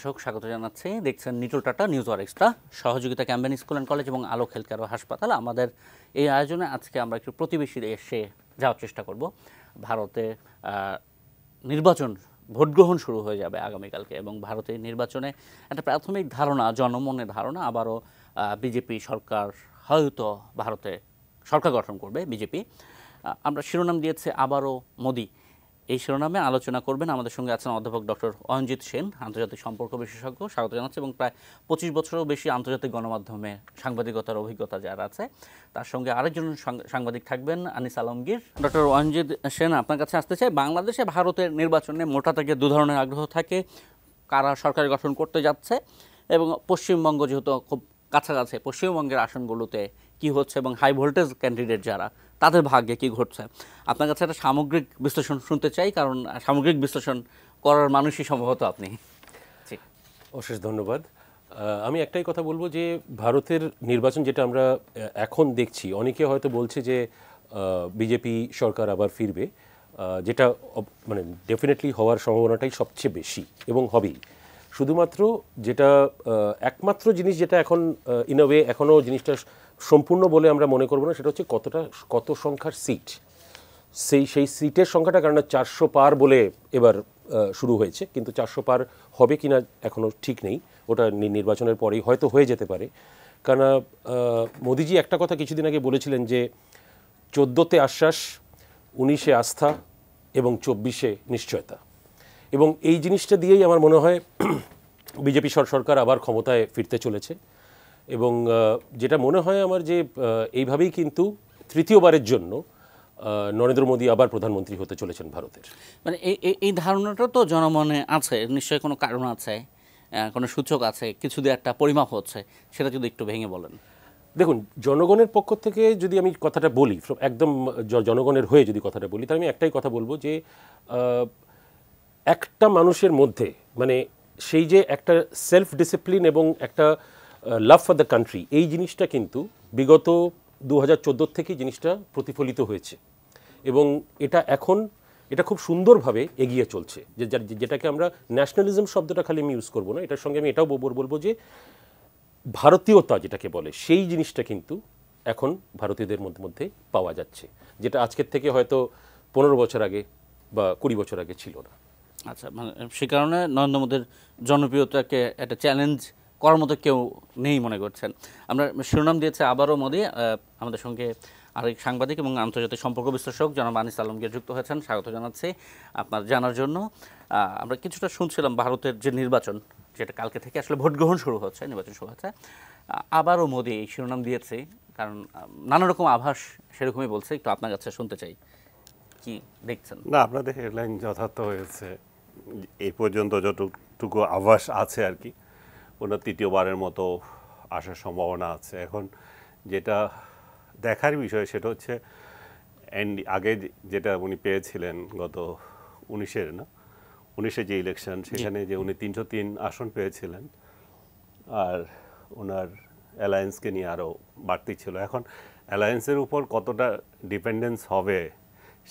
দর্শক স্বাগত জানাচ্ছি দেখছেন নিটল টাটা নিউজ ওয়ার এক্সট্রা সহযোগিতা ক্যাম্বেন স্কুল অ্যান্ড কলেজ এবং আলোক হেলথ কেয়ার হাসপাতাল আমাদের এই আয়োজনে আজকে আমরা একটু প্রতিবেশী দেশে যাওয়ার চেষ্টা করব ভারতে নির্বাচন ভোটগ্রহণ শুরু হয়ে যাবে আগামীকালকে এবং ভারতের নির্বাচনে একটা প্রাথমিক ধারণা জনমনে ধারণা আবারও বিজেপি সরকার হয়তো ভারতে সরকার গঠন করবে বিজেপি আমরা শিরোনাম দিয়েছে আবারও মোদী এই শিরোনামে আলোচনা করবেন আমাদের সঙ্গে আছেন অধ্যাপক ডক্টর অঞ্জিত সেন আন্তর্জাতিক সম্পর্ক বিশেষজ্ঞ স্বাগত জানাচ্ছি এবং প্রায় পঁচিশ বছরও বেশি আন্তর্জাতিক গণমাধ্যমে সাংবাদিকতার অভিজ্ঞতা যারা আছে তার সঙ্গে আরেকজন সাংবাদিক থাকবেন আনিস আলমগীর ডক্টর অঞ্জিত সেন আপনার কাছে আসতে চাই বাংলাদেশে ভারতের নির্বাচনে মোটা থেকে দু ধরনের আগ্রহ থাকে কারা সরকার গঠন করতে যাচ্ছে এবং পশ্চিমবঙ্গ যেহেতু খুব কাছাকাছি পশ্চিমবঙ্গের আসনগুলোতে কি হচ্ছে এবং হাই ভোল্টেজ ক্যান্ডিডেট যারা তাদের ভাগ্যে কি ঘটছে আপনার কাছে একটা সামগ্রিক বিশ্লেষণ শুনতে চাই কারণ সামগ্রিক বিশ্লেষণ করার মানুষই সম্ভবত আপনি অশেষ ধন্যবাদ আমি একটাই কথা বলবো যে ভারতের নির্বাচন যেটা আমরা এখন দেখছি অনেকে হয়তো বলছে যে বিজেপি সরকার আবার ফিরবে যেটা মানে ডেফিনেটলি হওয়ার সম্ভাবনাটাই সবচেয়ে বেশি এবং হবেই শুধুমাত্র যেটা একমাত্র জিনিস যেটা এখন ইন এখনও জিনিসটা সম্পূর্ণ বলে আমরা মনে করব না সেটা হচ্ছে কতটা কত সংখ্যার সিট সেই সেই সিটের সংখ্যাটা কারণ চারশো পার বলে এবার শুরু হয়েছে কিন্তু চারশো পার হবে কি না এখনও ঠিক নেই ওটা নির্বাচনের পরেই হয়তো হয়ে যেতে পারে কারণ মোদিজি একটা কথা কিছুদিন আগে বলেছিলেন যে চোদ্দোতে আশ্বাস উনিশে আস্থা এবং চব্বিশে নিশ্চয়তা এবং এই জিনিসটা দিয়েই আমার মনে হয় বিজেপি সরকার আবার ক্ষমতায় ফিরতে চলেছে এবং যেটা মনে হয় আমার যে এইভাবেই কিন্তু তৃতীয়বারের জন্য নরেন্দ্র মোদী আবার প্রধানমন্ত্রী হতে চলেছেন ভারতের মানে এই ধারণাটা তো জনমনে আছে নিশ্চয়ই কোনো কারণ আছে কোনো সূচক আছে কিছু দিয়ে একটা পরিমাপ হচ্ছে সেটা যদি একটু ভেঙে বলেন দেখুন জনগণের পক্ষ থেকে যদি আমি কথাটা বলি একদম জনগণের হয়ে যদি কথাটা বলি তাহলে আমি একটাই কথা বলবো যে একটা মানুষের মধ্যে মানে সেই যে একটা সেলফ ডিসিপ্লিন এবং একটা লাভ ফর দ্য কান্ট্রি এই জিনিসটা কিন্তু বিগত দু হাজার থেকেই জিনিসটা প্রতিফলিত হয়েছে এবং এটা এখন এটা খুব সুন্দরভাবে এগিয়ে চলছে যে যেটাকে আমরা ন্যাশনালিজম শব্দটা খালি আমি ইউজ করবো না এটার সঙ্গে আমি এটাও বলবো যে ভারতীয়তা যেটাকে বলে সেই জিনিসটা কিন্তু এখন ভারতীয়দের মধ্যে পাওয়া যাচ্ছে যেটা আজকের থেকে হয়তো পনেরো বছর আগে বা কুড়ি বছর আগে ছিল না আচ্ছা মানে সে কারণে নরেন্দ্র মোদীর জনপ্রিয়তাকে একটা চ্যালেঞ্জ করার মতো কেউ নেই মনে করছেন আমরা শিরোনাম দিয়েছে আবারও মোদি আমাদের সঙ্গে আরেক সাংবাদিক এবং আন্তর্জাতিক সম্পর্ক বিশ্লেষক জনাব আনিস আলমকে যুক্ত হয়েছেন স্বাগত জানাচ্ছি আপনার জানার জন্য আমরা কিছুটা শুনছিলাম ভারতের যে নির্বাচন যেটা কালকে থেকে আসলে ভোট গ্রহণ শুরু হচ্ছে নির্বাচন শুরু হচ্ছে আবারও মোদি এই শিরোনাম দিয়েছে কারণ নানা রকম আভাস সেরকমই বলছে একটু আপনার কাছে শুনতে চাই কি দেখছেন না আপনাদের হেডলাইন যথার্থ হয়েছে এই পর্যন্ত যতটুকু আভাস আছে আর কি ওনার তৃতীয়বারের মতো আসার সম্ভাবনা আছে এখন যেটা দেখার বিষয় সেটা হচ্ছে এনডি আগে যেটা উনি পেয়েছিলেন গত উনিশের না উনিশে যে ইলেকশন সেখানে যে উনি তিনশো তিন আসন পেয়েছিলেন আর ওনার অ্যালায়েন্সকে নিয়ে আরও বাড়তি ছিল এখন অ্যালায়েন্সের উপর কতটা ডিপেন্ডেন্স হবে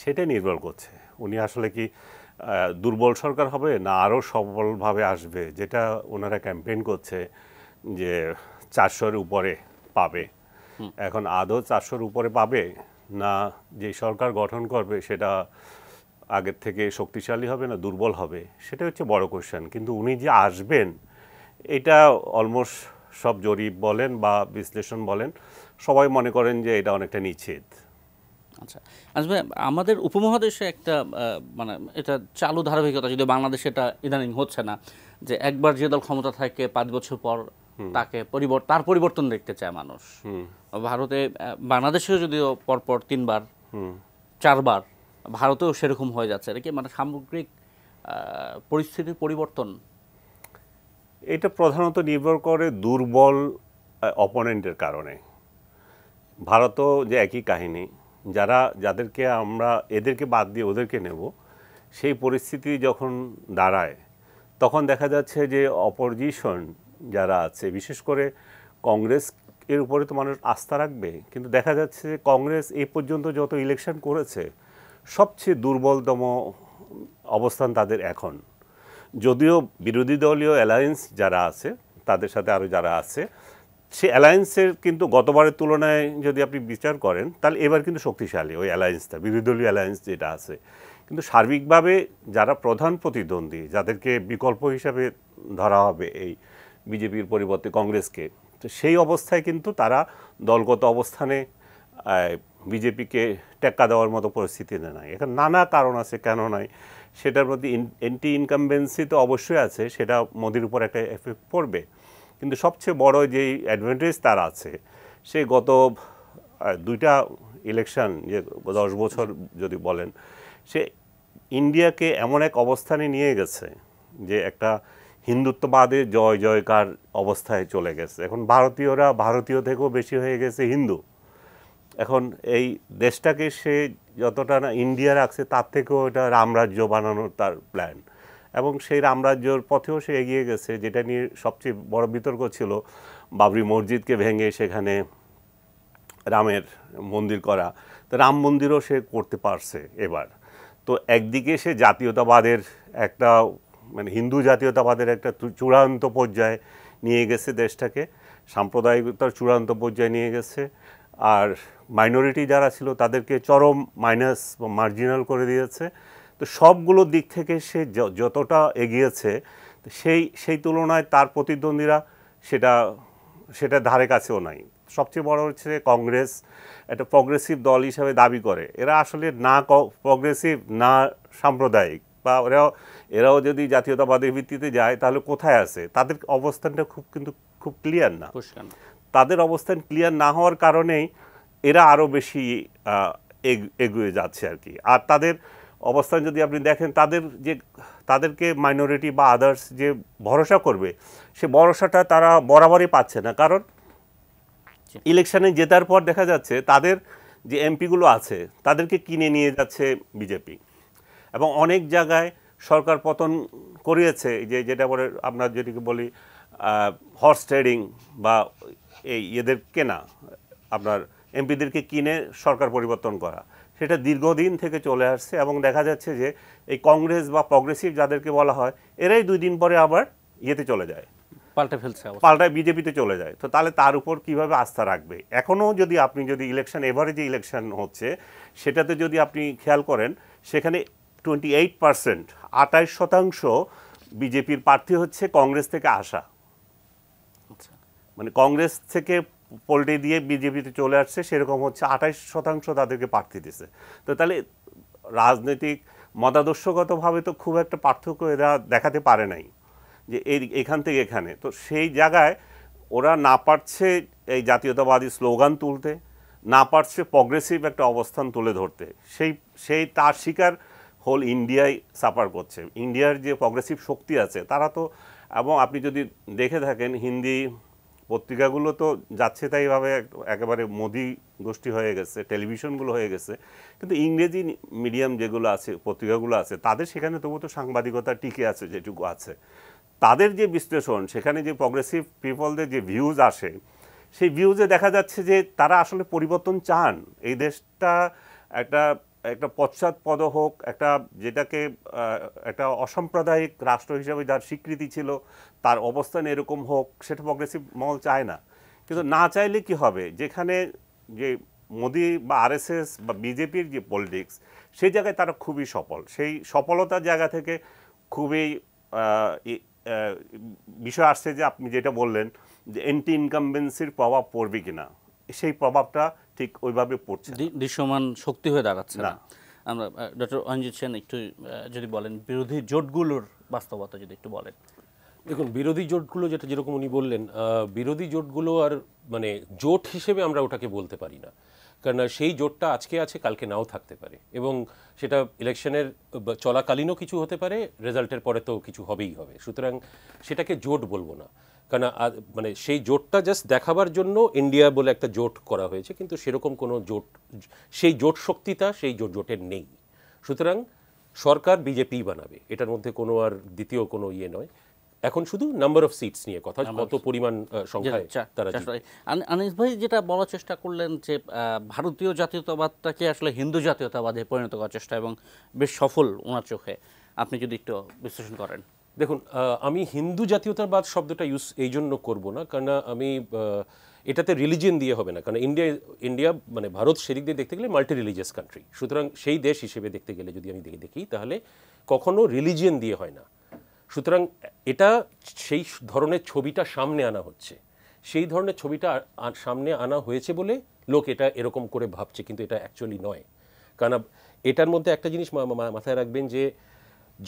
সেটাই নির্ভর করছে উনি আসলে কি দুর্বল সরকার হবে না আরও সবলভাবে আসবে যেটা ওনারা ক্যাম্পেইন করছে যে চারশোর উপরে পাবে এখন আদৌ চারশোর উপরে পাবে না যে সরকার গঠন করবে সেটা আগের থেকে শক্তিশালী হবে না দুর্বল হবে সেটা হচ্ছে বড় কোশ্চেন কিন্তু উনি যে আসবেন এটা অলমোস্ট সব জরিপ বলেন বা বিশ্লেষণ বলেন সবাই মনে করেন যে এটা অনেকটা নিশ্চিত আচ্ছা আচ্ছা আমাদের উপমহাদেশে একটা মানে এটা চালু ধারাবাহিকতা যদি বাংলাদেশে এটা ইদানিং হচ্ছে না যে একবার যে দল ক্ষমতা থাকে পাঁচ বছর পর তাকে তার পরিবর্তন দেখতে চায় মানুষ ভারতে বাংলাদেশেও যদিও পরপর তিনবার চারবার ভারতেও সেরকম হয়ে যাচ্ছে আর কি মানে সামগ্রিক পরিস্থিতির পরিবর্তন এটা প্রধানত নির্ভর করে দুর্বল অপোনেন্টের কারণে ভারতও যে একই কাহিনী যারা যাদেরকে আমরা এদেরকে বাদ দিয়ে ওদেরকে নেব সেই পরিস্থিতি যখন দাঁড়ায় তখন দেখা যাচ্ছে যে অপোজিশন যারা আছে বিশেষ করে কংগ্রেস এর উপরে তো মানুষ আস্থা রাখবে কিন্তু দেখা যাচ্ছে যে কংগ্রেস এই পর্যন্ত যত ইলেকশন করেছে সবচেয়ে দুর্বলতম অবস্থান তাদের এখন যদিও বিরোধী দলীয় অ্যালায়েন্স যারা আছে তাদের সাথে আরও যারা আছে সে অ্যালায়েন্সের কিন্তু গতবারের তুলনায় যদি আপনি বিচার করেন তাহলে এবার কিন্তু শক্তিশালী ওই অ্যালায়েন্সটা বিরোধী দলীয় অ্যালায়েন্স যেটা আছে কিন্তু সার্বিকভাবে যারা প্রধান প্রতিদ্বন্দ্বী যাদেরকে বিকল্প হিসাবে ধরা হবে এই বিজেপির পরিবর্তে কংগ্রেসকে তো সেই অবস্থায় কিন্তু তারা দলগত অবস্থানে বিজেপিকে টেক্কা দেওয়ার মতো পরিস্থিতিতে নাই এখন নানা কারণ আছে কেন নয় সেটার প্রতি এন্টি ইনকামবেন্সি তো অবশ্যই আছে সেটা মোদির উপর একটা এফেক্ট পড়বে কিন্তু সবচেয়ে বড় যেই অ্যাডভান্টেজ তার আছে সে গত দুইটা ইলেকশন যে দশ বছর যদি বলেন সে ইন্ডিয়াকে এমন এক অবস্থানে নিয়ে গেছে যে একটা হিন্দুত্ববাদে জয় জয়কার অবস্থায় চলে গেছে এখন ভারতীয়রা ভারতীয় থেকেও বেশি হয়ে গেছে হিন্দু এখন এই দেশটাকে সে যতটা না ইন্ডিয়া রাখছে তার থেকেও এটা রামরাজ্য বানানোর তার প্ল্যান এবং সেই রামরাজ্যর পথেও সে এগিয়ে গেছে যেটা নিয়ে সবচেয়ে বড় বিতর্ক ছিল বাবরি মসজিদকে ভেঙে সেখানে রামের মন্দির করা তো রাম মন্দিরও সে করতে পারছে এবার তো একদিকে সে জাতীয়তাবাদের একটা মানে হিন্দু জাতীয়তাবাদের একটা চূড়ান্ত পর্যায়ে নিয়ে গেছে দেশটাকে সাম্প্রদায়িকতার চূড়ান্ত পর্যায়ে নিয়ে গেছে আর মাইনরিটি যারা ছিল তাদেরকে চরম মাইনাস বা মার্জিনাল করে দিয়েছে তো সবগুলো দিক থেকে সে যতটা এগিয়েছে সেই সেই তুলনায় তার প্রতিদ্বন্দ্বীরা সেটা সেটা ধারে কাছেও নাই সবচেয়ে বড় হচ্ছে কংগ্রেস একটা প্রগ্রেসিভ দল হিসাবে দাবি করে এরা আসলে না প্রগ্রেসিভ না সাম্প্রদায়িক বা এরাও এরাও যদি জাতীয়তাবাদের ভিত্তিতে যায় তাহলে কোথায় আছে তাদের অবস্থানটা খুব কিন্তু খুব ক্লিয়ার না তাদের অবস্থান ক্লিয়ার না হওয়ার কারণেই এরা আরও বেশি এগুয়ে যাচ্ছে আর কি আর তাদের অবস্থান যদি আপনি দেখেন তাদের যে তাদেরকে মাইনরিটি বা আদার্স যে ভরসা করবে সে ভরসাটা তারা বরাবরই পাচ্ছে না কারণ ইলেকশনে জেতার পর দেখা যাচ্ছে তাদের যে এমপিগুলো আছে তাদেরকে কিনে নিয়ে যাচ্ছে বিজেপি এবং অনেক জায়গায় সরকার পতন করিয়েছে যে যেটা বলে আমরা যেটিকে বলি হর্স ট্রেডিং বা এই এদের কেনা আপনার এমপিদেরকে কিনে সরকার পরিবর্তন করা সেটা দীর্ঘদিন থেকে চলে আসছে এবং দেখা যাচ্ছে যে এই কংগ্রেস বা প্রগ্রেসিভ যাদেরকে বলা হয় এরাই দুই দিন পরে আবার ইয়েতে চলে যায় পাল্টা ফেলছে পাল্টায় বিজেপিতে চলে যায় তো তাহলে তার উপর কিভাবে আস্থা রাখবে এখনও যদি আপনি যদি ইলেকশন এবারে যে ইলেকশন হচ্ছে সেটাতে যদি আপনি খেয়াল করেন সেখানে টোয়েন্টি এইট পার্সেন্ট আটাইশ শতাংশ বিজেপির প্রার্থী হচ্ছে কংগ্রেস থেকে আসা আচ্ছা। মানে কংগ্রেস থেকে পোলটি দিয়ে বিজেপিতে চলে আসছে সেরকম হচ্ছে আঠাইশ শতাংশ তাদেরকে প্রার্থী দিছে তো তাহলে রাজনৈতিক মতাদর্শগতভাবে তো খুব একটা পার্থক্য এরা দেখাতে পারে নাই যে এই এখান থেকে এখানে তো সেই জায়গায় ওরা না পারছে এই জাতীয়তাবাদী স্লোগান তুলতে না পারছে প্রগ্রেসিভ একটা অবস্থান তুলে ধরতে সেই সেই তার শিকার হোল ইন্ডিয়ায় সাফার করছে ইন্ডিয়ার যে প্রগ্রেসিভ শক্তি আছে তারা তো এবং আপনি যদি দেখে থাকেন হিন্দি পত্রিকাগুলো তো যাচ্ছে তাইভাবে একেবারে মোদি গোষ্ঠী হয়ে গেছে টেলিভিশনগুলো হয়ে গেছে কিন্তু ইংরেজি মিডিয়াম যেগুলো আছে পত্রিকাগুলো আছে তাদের সেখানে তবু তো সাংবাদিকতা টিকে আছে যেটুকু আছে তাদের যে বিশ্লেষণ সেখানে যে প্রগ্রেসিভ পিপলদের যে ভিউজ আসে সেই ভিউজে দেখা যাচ্ছে যে তারা আসলে পরিবর্তন চান এই দেশটা একটা একটা পশ্চাৎপদ হোক একটা যেটাকে একটা অসাম্প্রদায়িক রাষ্ট্র হিসেবে যার স্বীকৃতি ছিল তার অবস্থান এরকম হোক সেটা প্রগ্রেসিভ মহল চায় না কিন্তু না চাইলে কি হবে যেখানে যে মোদি বা আরএসএস বা বিজেপির যে পলিটিক্স সেই জায়গায় তারা খুবই সফল সেই সফলতার জায়গা থেকে খুবই বিষয় আসছে যে আপনি যেটা বললেন যে অ্যান্টি ইনকামবেন্সির প্রভাব পড়বে কিনা সেই প্রভাবটা ঠিক ওইভাবে পড়ছে দৃশ্যমান শক্তি হয়ে দাঁড়াচ্ছে না আমরা ডক্টর অঞ্জিত সেন একটু যদি বলেন বিরোধী জোটগুলোর বাস্তবতা যদি একটু বলেন দেখুন বিরোধী জোটগুলো যেটা যেরকম উনি বললেন বিরোধী জোটগুলো আর মানে জোট হিসেবে আমরা ওটাকে বলতে পারি না কারণ সেই জোটটা আজকে আছে কালকে নাও থাকতে পারে এবং সেটা ইলেকশনের চলাকালীনও কিছু হতে পারে রেজাল্টের পরে তো কিছু হবেই হবে সুতরাং সেটাকে জোট বলবো না কারণ মানে সেই জোটটা জাস্ট দেখাবার জন্য ইন্ডিয়া বলে একটা জোট করা হয়েছে কিন্তু সেরকম কোনো জোট সেই জোট শক্তিটা সেই জোট জোটের নেই সুতরাং সরকার বিজেপি বানাবে এটার মধ্যে কোনো আর দ্বিতীয় কোনো ইয়ে নয় এখন শুধু নাম্বার অফ সিটস নিয়ে কথা কত পরিমাণ সংখ্যায় তারা আনিস ভাই যেটা বলার চেষ্টা করলেন যে ভারতীয় জাতীয়তাবাদটাকে আসলে হিন্দু জাতীয়তাবাদে পরিণত করার চেষ্টা এবং বেশ সফল ওনার চোখে আপনি যদি একটু বিশ্লেষণ করেন দেখুন আমি হিন্দু জাতীয়তাবাদ শব্দটা ইউজ এই জন্য করবো না কারণ আমি এটাতে রিলিজিয়ন দিয়ে হবে না কারণ ইন্ডিয়া ইন্ডিয়া মানে ভারত সেদিক দিয়ে দেখতে গেলে মাল্টি রিলিজিয়াস কান্ট্রি সুতরাং সেই দেশ হিসেবে দেখতে গেলে যদি আমি দেখি তাহলে কখনো রিলিজিয়ন দিয়ে হয় না সুতরাং এটা সেই ধরনের ছবিটা সামনে আনা হচ্ছে সেই ধরনের ছবিটা সামনে আনা হয়েছে বলে লোক এটা এরকম করে ভাবছে কিন্তু এটা অ্যাকচুয়ালি নয় কারণ এটার মধ্যে একটা জিনিস মাথায় রাখবেন যে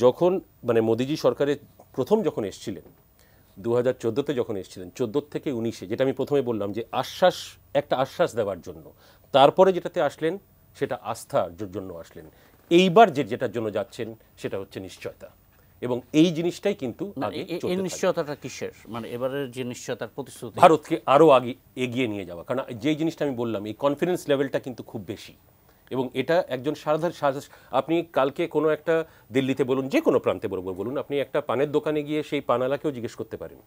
যখন মানে মোদিজি সরকারের প্রথম যখন এসছিলেন দু হাজার চোদ্দোতে যখন এসেছিলেন চোদ্দোর থেকে উনিশে যেটা আমি প্রথমে বললাম যে আশ্বাস একটা আশ্বাস দেওয়ার জন্য তারপরে যেটাতে আসলেন সেটা আস্থার জন্য আসলেন এইবার যে যেটার জন্য যাচ্ছেন সেটা হচ্ছে নিশ্চয়তা এবং এই জিনিসটাই কিন্তু এই নিশ্চয়তাটা কিসের মানে এবারের যে নিশ্চয়তার প্রতিশ্রুতি ভারতকে আরও আগে এগিয়ে নিয়ে যাওয়া কারণ যে জিনিসটা আমি বললাম এই কনফিডেন্স লেভেলটা কিন্তু খুব বেশি এবং এটা একজন সাধারণ আপনি কালকে কোনো একটা দিল্লিতে বলুন যে কোনো প্রান্তে বলবো বলুন আপনি একটা পানের দোকানে গিয়ে সেই পানালাকেও জিজ্ঞেস করতে পারেন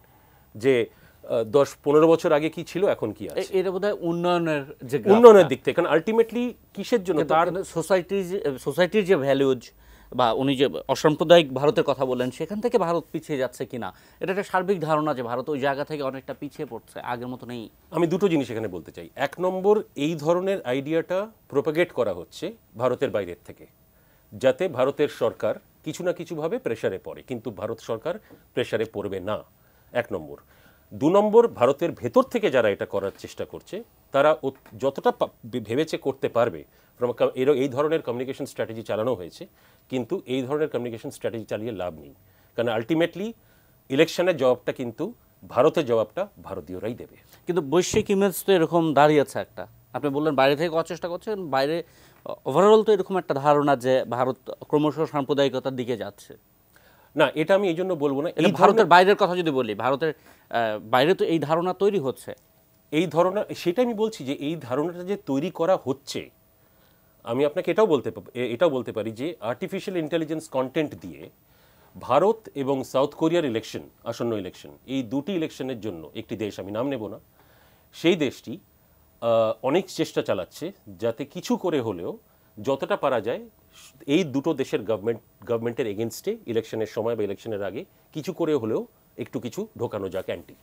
যে দশ পনেরো বছর আগে কি ছিল এখন কি আছে এটা বোধ হয় উন্নয়নের যে উন্নয়নের দিক থেকে কারণ আলটিমেটলি কিসের জন্য তার সোসাইটির সোসাইটির যে ভ্যালুজ বা উনি যে অসাম্প্রদায়িক ভারতের কথা বলেন সেখান থেকে ভারত পিছিয়ে যাচ্ছে কিনা এটা একটা সার্বিক ধারণা যে ভারত ওই জায়গা থেকে অনেকটা পিছিয়ে পড়ছে আগের মতো নেই আমি দুটো জিনিস এখানে বলতে চাই এক নম্বর এই ধরনের আইডিয়াটা প্রোপাগেট করা হচ্ছে ভারতের বাইরের থেকে যাতে ভারতের সরকার কিছু না কিছুভাবে প্রেশারে পড়ে কিন্তু ভারত সরকার প্রেশারে পড়বে না এক নম্বর দু নম্বর ভারতের ভেতর থেকে যারা এটা করার চেষ্টা করছে তারা যতটা ভেবেছে করতে পারবে এই ধরনের কমিউনিকেশন স্ট্র্যাটেজি চালানো হয়েছে কিন্তু এই ধরনের কমিউনিকেশন স্ট্র্যাটেজি চালিয়ে লাভ নেই কারণ আলটিমেটলি ইলেকশনের জবাবটা কিন্তু ভারতের জবাবটা ভারতীয়রাই দেবে কিন্তু বৈশ্বিক ইমেজ তো এরকম দাঁড়িয়েছে একটা আপনি বললেন বাইরে থেকে করার চেষ্টা করছেন বাইরে ওভারঅল তো এরকম একটা ধারণা যে ভারত ক্রমশ সাম্প্রদায়িকতার দিকে যাচ্ছে না এটা আমি এই জন্য বলবো না এই ভারতের বাইরের কথা যদি বলি ভারতের বাইরে তো এই ধারণা তৈরি হচ্ছে এই ধারণা সেটা আমি বলছি যে এই ধারণাটা যে তৈরি করা হচ্ছে আমি আপনাকে এটাও বলতে এটাও বলতে পারি যে আর্টিফিশিয়াল ইন্টেলিজেন্স কন্টেন্ট দিয়ে ভারত এবং সাউথ কোরিয়ার ইলেকশন আসন্ন ইলেকশন এই দুটি ইলেকশনের জন্য একটি দেশ আমি নাম নেব না সেই দেশটি অনেক চেষ্টা চালাচ্ছে যাতে কিছু করে হলেও যতটা পারা যায় এই দুটো দেশের গভর্নমেন্ট গভর্নমেন্টের এগেনস্টে ইলেকশনের সময় বা ইলেকশনের আগে কিছু করে হলেও একটু কিছু ঢোকানো যাক অ্যান্টি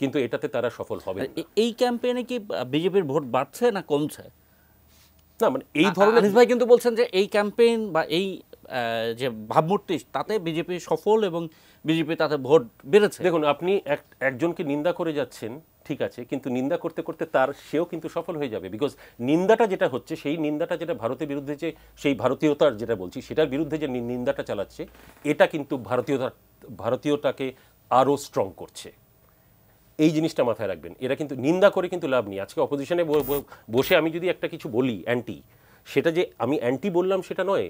কিন্তু এটাতে তারা সফল হবে এই ক্যাম্পেইনে কি বিজেপির ভোট বাড়ছে না কমছে না মানে এই ধরনের আনিস ভাই কিন্তু বলছেন যে এই ক্যাম্পেইন বা এই যে ভাবমূর্তি তাতে বিজেপি সফল এবং বিজেপি তাতে ভোট বেড়েছে দেখুন আপনি একজনকে নিন্দা করে যাচ্ছেন ঠিক আছে কিন্তু নিন্দা করতে করতে তার সেও কিন্তু সফল হয়ে যাবে বিকজ নিন্দাটা যেটা হচ্ছে সেই নিন্দাটা যেটা ভারতের বিরুদ্ধে যে সেই ভারতীয়তার যেটা বলছি সেটার বিরুদ্ধে যে নিন্দাটা চালাচ্ছে এটা কিন্তু ভারতীয়তার ভারতীয়টাকে আরও স্ট্রং করছে এই জিনিসটা মাথায় রাখবেন এরা কিন্তু নিন্দা করে কিন্তু লাভ নেই আজকে অপোজিশনে বসে আমি যদি একটা কিছু বলি অ্যান্টি সেটা যে আমি অ্যান্টি বললাম সেটা নয়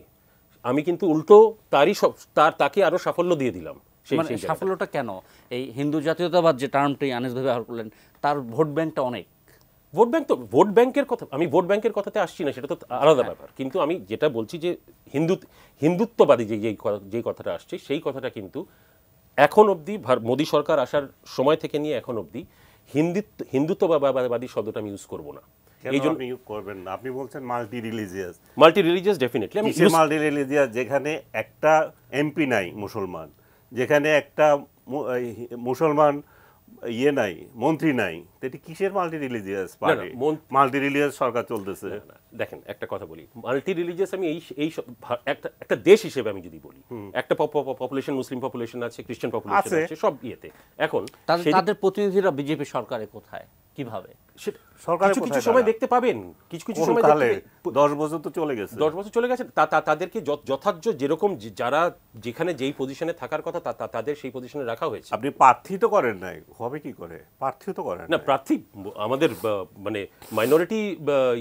আমি কিন্তু উল্টো তারই সব তার তাকে আরও সাফল্য দিয়ে দিলাম মানে সাফল্যটা কেন এই হিন্দু জাতীয়তাবাদ যে টার্মটি আনিস ভাবে ব্যবহার করলেন তার ভোট ব্যাংকটা অনেক ভোট ব্যাংক তো ভোট ব্যাংকের কথা আমি ভোট ব্যাংকের কথাতে আসছি না সেটা তো আলাদা হ্যাঁ। ব্যাপার কিন্তু আমি যেটা বলছি যে হিন্দু হিন্দুত্ববাদী যে যেই কথাটা আসছে সেই কথাটা কিন্তু এখন অবধি মোদী সরকার আসার সময় থেকে নিয়ে এখন অবধি হিন্দুত্ব হিন্দুত্ববাদী শব্দটা আমি ইউজ করব না করবেন না আপনি বলছেন multi religious multi religious definitely multi religious যেখানে একটা এমপি নাই মুসলমান যেখানে একটা মুসলমান ইয়ে নাই মন্ত্রী নাই কিসের multi religious party multi religious সরকার চলতেছে দেখেন একটা কথা বলি মাল্টি রিলিজিয়াস আমি এই এই একটা দেশ হিসেবে আমি যদি বলি একটা পপুলেশন মুসলিম পপুলেশন আছে খ্রিস্টান পপুলেশন আছে সব ইয়েতে এখন তাদের প্রতিনিধিরা বিজেপি সরকারে কোথায় কিভাবে সরকারের কিছু সময় দেখতে পাবেন কিছু কিছু সময় দশ বছর তো চলে গেছে দশ বছর চলে গেছে তাদেরকে যথার্থ যেরকম যারা যেখানে যেই পজিশনে থাকার কথা তাদের সেই পজিশনে রাখা হয়েছে আপনি প্রার্থী তো করেন নাই হবে কি করে প্রার্থী তো করেন না প্রার্থী আমাদের মানে মাইনরিটি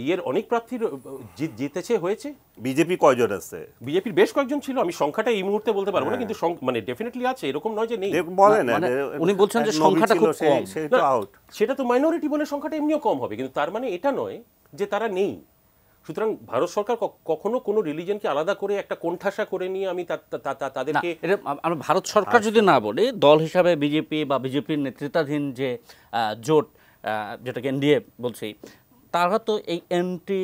ইয়ের অনেক প্রার্থীর জিতেছে হয়েছে বিজেপি কয়জন আছে বিজেপির বেশ কয়েকজন ছিল আমি সংখ্যাটা এই মুহূর্তে বলতে পারবো না হ্যাঁ। কিন্তু মানে ডেফিনেটলি আছে এরকম নয় যে নেই বলেন মানে উনি বলছেন যে সংখ্যাটা খুব কম সেটা তো মাইনরিটি বলে সংখ্যাটা এমনিও কম হবে কিন্তু তার মানে এটা নয় যে তারা নেই সুতরাং ভারত সরকার কখনো কোনো রিলিজনকে আলাদা করে একটা কোণঠাসা করে নিয়ে আমি তাদেরকে আমরা ভারত সরকার যদি আচ্ছা। না বলে দল হিসাবে বিজেপি বা বিজেপির নেতৃত্বাধীন যে জোট যেটাকে এনডিএ বলছি তারা তো এই এন্টি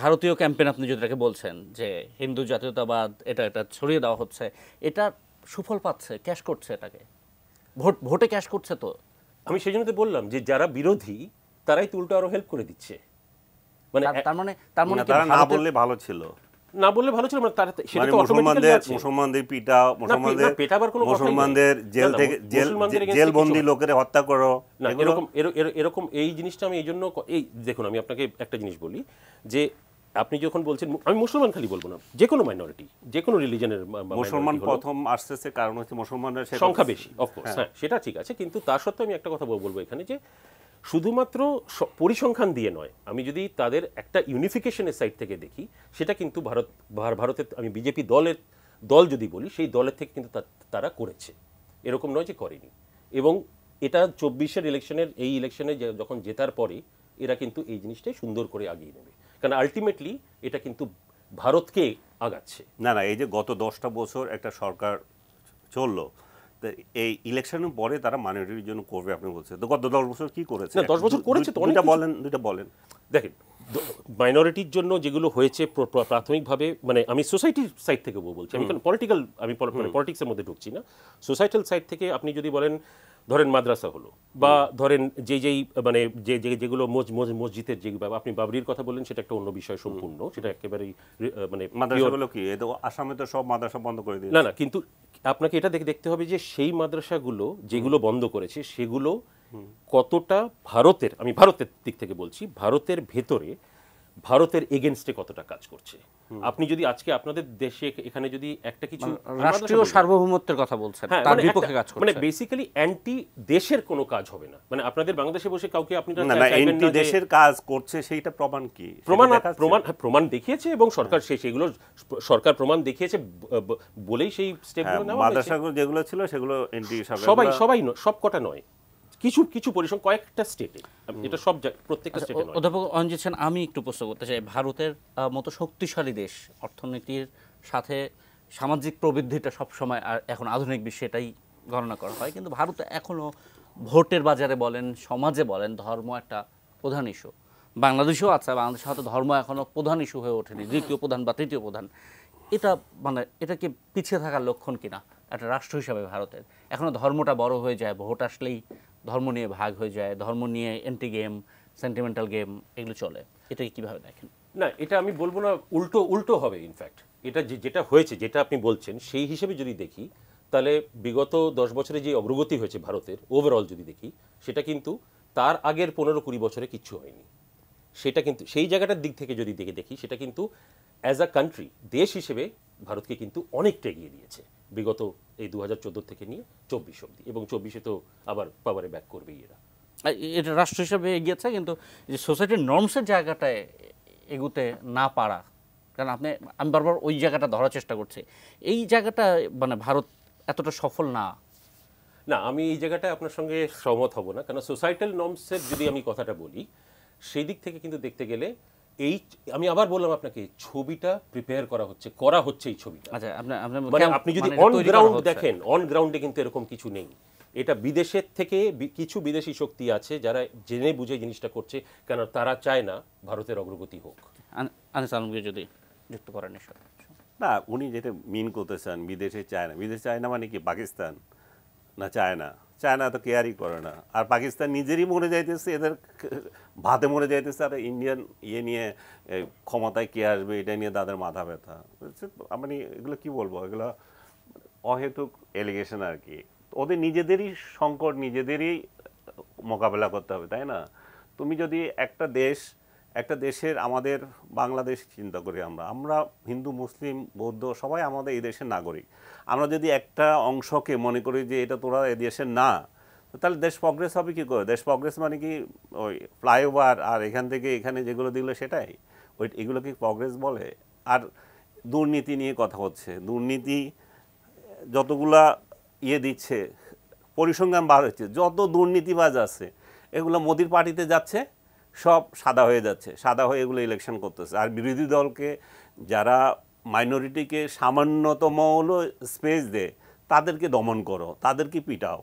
ভারতীয় ক্যাম্পেন আপনি যেটাকে বলছেন যে হিন্দু জাতীয়তাবাদ এটা এটা ছড়িয়ে দেওয়া হচ্ছে এটা সুফল পাচ্ছে ক্যাশ করছে এটাকে ভোট ভোটে ক্যাশ করছে তো আমি সেই জন্য বললাম যে যারা বিরোধী তারাই তো উল্টো আরো হেল্প করে দিচ্ছে মানে তার মানে তার মানে তারা না বললে ভালো ছিল না বললে ভালো ছিল মানে তার সেটা মানে তো মুসলমানদের মুসলমানদের পিটা মুসলমানদের পেটাবার কোনো মুসলমানদের জেল থেকে জেল জেল বন্দি লোকের হত্যা করো এরকম এরকম এই জিনিসটা আমি এই জন্য এই দেখুন আমি আপনাকে একটা জিনিস বলি যে আপনি যখন বলছেন আমি মুসলমান খালি বলবো না যে কোনো মাইনরিটি যে কোনো রিলিজনের মুসলমান প্রথম আসতেছে কারণ হচ্ছে মুসলমানের সংখ্যা বেশি অফকোর্স হ্যাঁ।, হ্যাঁ সেটা ঠিক আছে কিন্তু তার সত্ত্বেও আমি একটা কথা বলবো এখানে যে শুধুমাত্র পরিসংখ্যান দিয়ে নয় আমি যদি তাদের একটা ইউনিফিকেশনের সাইড থেকে দেখি সেটা কিন্তু ভারত ভারতের আমি বিজেপি দলের দল যদি বলি সেই দলের থেকে কিন্তু তারা করেছে এরকম নয় যে করেনি এবং এটা চব্বিশের ইলেকশনের এই ইলেকশনে যখন জেতার পরে এরা কিন্তু এই জিনিসটাই সুন্দর করে আগিয়ে নেবে কারণ আলটিমেটলি এটা কিন্তু ভারতকে আগাচ্ছে না না এই যে গত দশটা বছর একটা সরকার চললো এই ইলেকশনের পরে তারা মাইনরিটির জন্য করবে আপনি বলছেন তো গত দশ বছর কি করেছে দশ বছর করেছে তো বলেন দুইটা বলেন দেখেন মাইনরিটির জন্য যেগুলো হয়েছে প্রাথমিকভাবে মানে আমি সোসাইটির সাইড থেকে বলছি আমি পলিটিক্যাল আমি পলিটিক্সের মানে মধ্যে ঢুকছি না সোসাইটাল সাইড থেকে আপনি যদি বলেন ধরেন মাদ্রাসা হলো বা ধরেন যে যেই মানে যে যে যেগুলো মসজিদের যে আপনি বাবরির কথা বললেন সেটা একটা অন্য বিষয় সম্পূর্ণ সেটা একেবারেই মানে মাদ্রাসাগুলো কি আসামে তো সব মাদ্রাসা বন্ধ করে দিয়ে না না কিন্তু আপনাকে এটা দেখতে হবে যে সেই মাদ্রাসাগুলো যেগুলো বন্ধ করেছে সেগুলো কতটা ভারতের আমি ভারতের দিক থেকে বলছি ভারতের ভেতরে ভারতের এগেনস্টে কতটা কাজ করছে আপনি যদি আজকে আপনাদের দেশে এখানে যদি একটা কিছু মানে রাষ্ট্রীয় সার্বভৌমত্বের কথা বলছেন হ্যাঁ, তার মানে বিপক্ষে কাজ করছে মানে বেসিক্যালি অ্যান্টি দেশের কোনো কাজ হবে না মানে আপনাদের বাংলাদেশে বসে কাউকে আপনি না না অ্যান্টি দেশের কাজ করছে সেইটা প্রমাণ কি প্রমাণ প্রমাণ হ্যাঁ, প্রমাণ দেখিয়েছে এবং সরকার হ্যাঁ। সেই সেগুলো সরকার প্রমাণ দেখিয়েছে বলেই সেই স্টেপগুলো নেওয়া মাদ্রাসাগুলো যেগুলো ছিল সেগুলো অ্যান্টি সবাই সবাই সবকটা নয় কিছু কিছু পরিসংখ্যান কয়েকটা স্টেটে এটা সব প্রত্যেকটা স্টেটে আচ্ছা, অধ্যাপক অঞ্জিত সেন আমি একটু প্রশ্ন করতে চাই ভারতের মতো শক্তিশালী দেশ অর্থনীতির সাথে সামাজিক প্রবৃদ্ধিটা সবসময় আর এখন আধুনিক বিশ্বে এটাই গণনা করা হয় কিন্তু ভারত এখনও ভোটের বাজারে বলেন সমাজে বলেন ধর্ম একটা প্রধান ইস্যু বাংলাদেশেও আছে বাংলাদেশের হয়তো ধর্ম এখনও প্রধান ইস্যু হয়ে ওঠেনি দ্বিতীয় প্রধান বা তৃতীয় প্রধান এটা মানে এটাকে পিছিয়ে থাকার লক্ষণ কিনা একটা রাষ্ট্র হিসাবে ভারতের এখনও ধর্মটা বড় হয়ে যায় ভোট আসলেই ধর্ম নিয়ে ভাগ হয়ে যায় ধর্ম নিয়ে এন্টি গেম সেন্টিমেন্টাল গেম এগুলো চলে এটাকে কীভাবে দেখেন না এটা আমি বলবো না উল্টো উল্টো হবে ইনফ্যাক্ট এটা যেটা হয়েছে যেটা আপনি বলছেন সেই হিসেবে যদি দেখি তাহলে বিগত দশ বছরে যে অগ্রগতি হয়েছে ভারতের ওভারঅল যদি দেখি সেটা কিন্তু তার আগের পনেরো কুড়ি বছরে কিচ্ছু হয়নি সেটা কিন্তু সেই জায়গাটার দিক থেকে যদি দেখে দেখি সেটা কিন্তু অ্যাজ আ কান্ট্রি দেশ হিসেবে ভারতকে কিন্তু অনেকটা এগিয়ে দিয়েছে বিগত এই দু হাজার থেকে নিয়ে চব্বিশ অবধি এবং চব্বিশে তো আবার পাওয়ারে ব্যাক করবেই এরা এটা রাষ্ট্র হিসাবে এগিয়েছে কিন্তু যে সোসাইটির নর্মসের জায়গাটায় এগুতে না পারা কারণ আপনি আমি বারবার ওই জায়গাটা ধরার চেষ্টা করছি এই জায়গাটা মানে ভারত এতটা সফল না না আমি এই জায়গাটায় আপনার সঙ্গে সহমত হব না কারণ সোসাইটাল নর্মসের যদি আমি কথাটা বলি সেই দিক থেকে কিন্তু দেখতে গেলে এই আমি আবার বললাম আপনাকে ছবিটা প্রিপেয়ার করা হচ্ছে করা হচ্ছে এই ছবিটা আচ্ছা, মানে আপনি যদি অন মানে গ্রাউন্ড দেখেন অন গ্রাউন্ডে কিন্তু এরকম কিছু নেই এটা বিদেশের থেকে কিছু বিদেশি শক্তি আছে যারা জেনে বুঝে জিনিসটা করছে কেন তারা চায় না ভারতের অগ্রগতি হোক যদি যুক্ত করেন না উনি যেটা মিন করতে চান বিদেশে চায় না বিদেশে চায় না মানে কি পাকিস্তান না চায় না চায়না তো কেয়ারই করে না আর পাকিস্তান নিজেরই মরে যাইতেছে এদের ভাতে মরে যাইতেছে আর ইন্ডিয়ান ইয়ে নিয়ে ক্ষমতায় কে আসবে এটা নিয়ে তাদের মাথা ব্যথা মানে এগুলো কি বলবো এগুলো অহেতুক এলিগেশন আর কি ওদের নিজেদেরই সংকট নিজেদেরই মোকাবেলা করতে হবে তাই না তুমি যদি একটা দেশ একটা দেশের আমাদের বাংলাদেশ চিন্তা করি আমরা আমরা হিন্দু মুসলিম বৌদ্ধ সবাই আমাদের এই দেশের নাগরিক আমরা যদি একটা অংশকে মনে করি যে এটা তোরা এ দেশের না তাহলে দেশ প্রগ্রেস হবে কী করে দেশ প্রগ্রেস মানে কি ওই ফ্লাইওভার আর এখান থেকে এখানে যেগুলো দিলে সেটাই ওই এগুলো কি প্রগ্রেস বলে আর দুর্নীতি নিয়ে কথা হচ্ছে দুর্নীতি যতগুলা ইয়ে দিচ্ছে পরিসংখ্যান বার হচ্ছে যত দুর্নীতিবাজ আছে এগুলো মোদির পার্টিতে যাচ্ছে সব সাদা হয়ে যাচ্ছে সাদা হয়ে এগুলো ইলেকশন করতেছে আর বিরোধী দলকে যারা মাইনরিটিকে সামান্যতম হলো স্পেস দে তাদেরকে দমন করো তাদেরকে পিটাও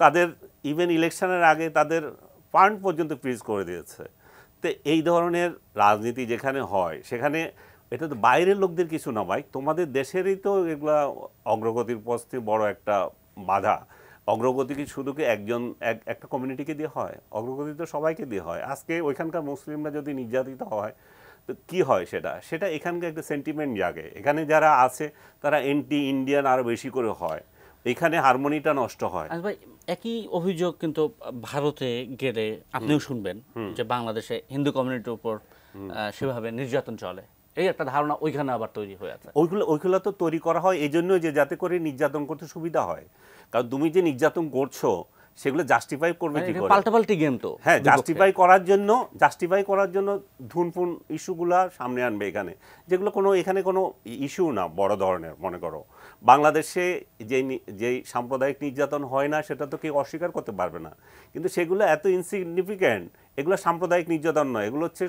তাদের ইভেন ইলেকশনের আগে তাদের ফান্ড পর্যন্ত ফ্রিজ করে দিয়েছে তো এই ধরনের রাজনীতি যেখানে হয় সেখানে এটা তো বাইরের লোকদের কিছু না ভাই তোমাদের দেশেরই তো এগুলা অগ্রগতির পথে বড় একটা বাধা অগ্রগতি কি শুধু কি একজন এক একটা কমিউনিটিকে দিয়ে হয় অগ্রগতি তো সবাইকে দিয়ে হয় আজকে ওইখানকার মুসলিমরা যদি নির্যাতিত হয় তো কি হয় সেটা সেটা এখানকার একটা সেন্টিমেন্ট জাগে এখানে যারা আছে তারা এন্টি ইন্ডিয়ান আরও বেশি করে হয় এখানে হারমোনিটা নষ্ট হয় আচ্ছা ভাই একই অভিযোগ কিন্তু ভারতে গেলে আপনিও শুনবেন যে বাংলাদেশে হিন্দু কমিউনিটির উপর সেভাবে নির্যাতন চলে এই একটা ধারণা ওইখানে আবার তৈরি হয়ে আছে ওইগুলো ওইগুলো তো তৈরি করা হয় এই জন্য যে যাতে করে নির্যাতন করতে সুবিধা হয় কারণ তুমি যে নির্যাতন করছো সেগুলো জাস্টিফাই করবে মানে কি করে পাল্টাপাল্টি গেম তো হ্যাঁ জাস্টিফাই করার জন্য জাস্টিফাই করার জন্য ধুনফুন ইস্যুগুলো সামনে আনবে এখানে যেগুলো কোনো এখানে কোনো ইস্যু না বড় ধরনের মনে করো বাংলাদেশে যে যেই সাম্প্রদায়িক নির্যাতন হয় না সেটা তো কেউ অস্বীকার করতে পারবে না কিন্তু সেগুলো এত ইনসিগনিফিক্যান্ট এগুলো সাম্প্রদায়িক নির্যাতন নয় এগুলো হচ্ছে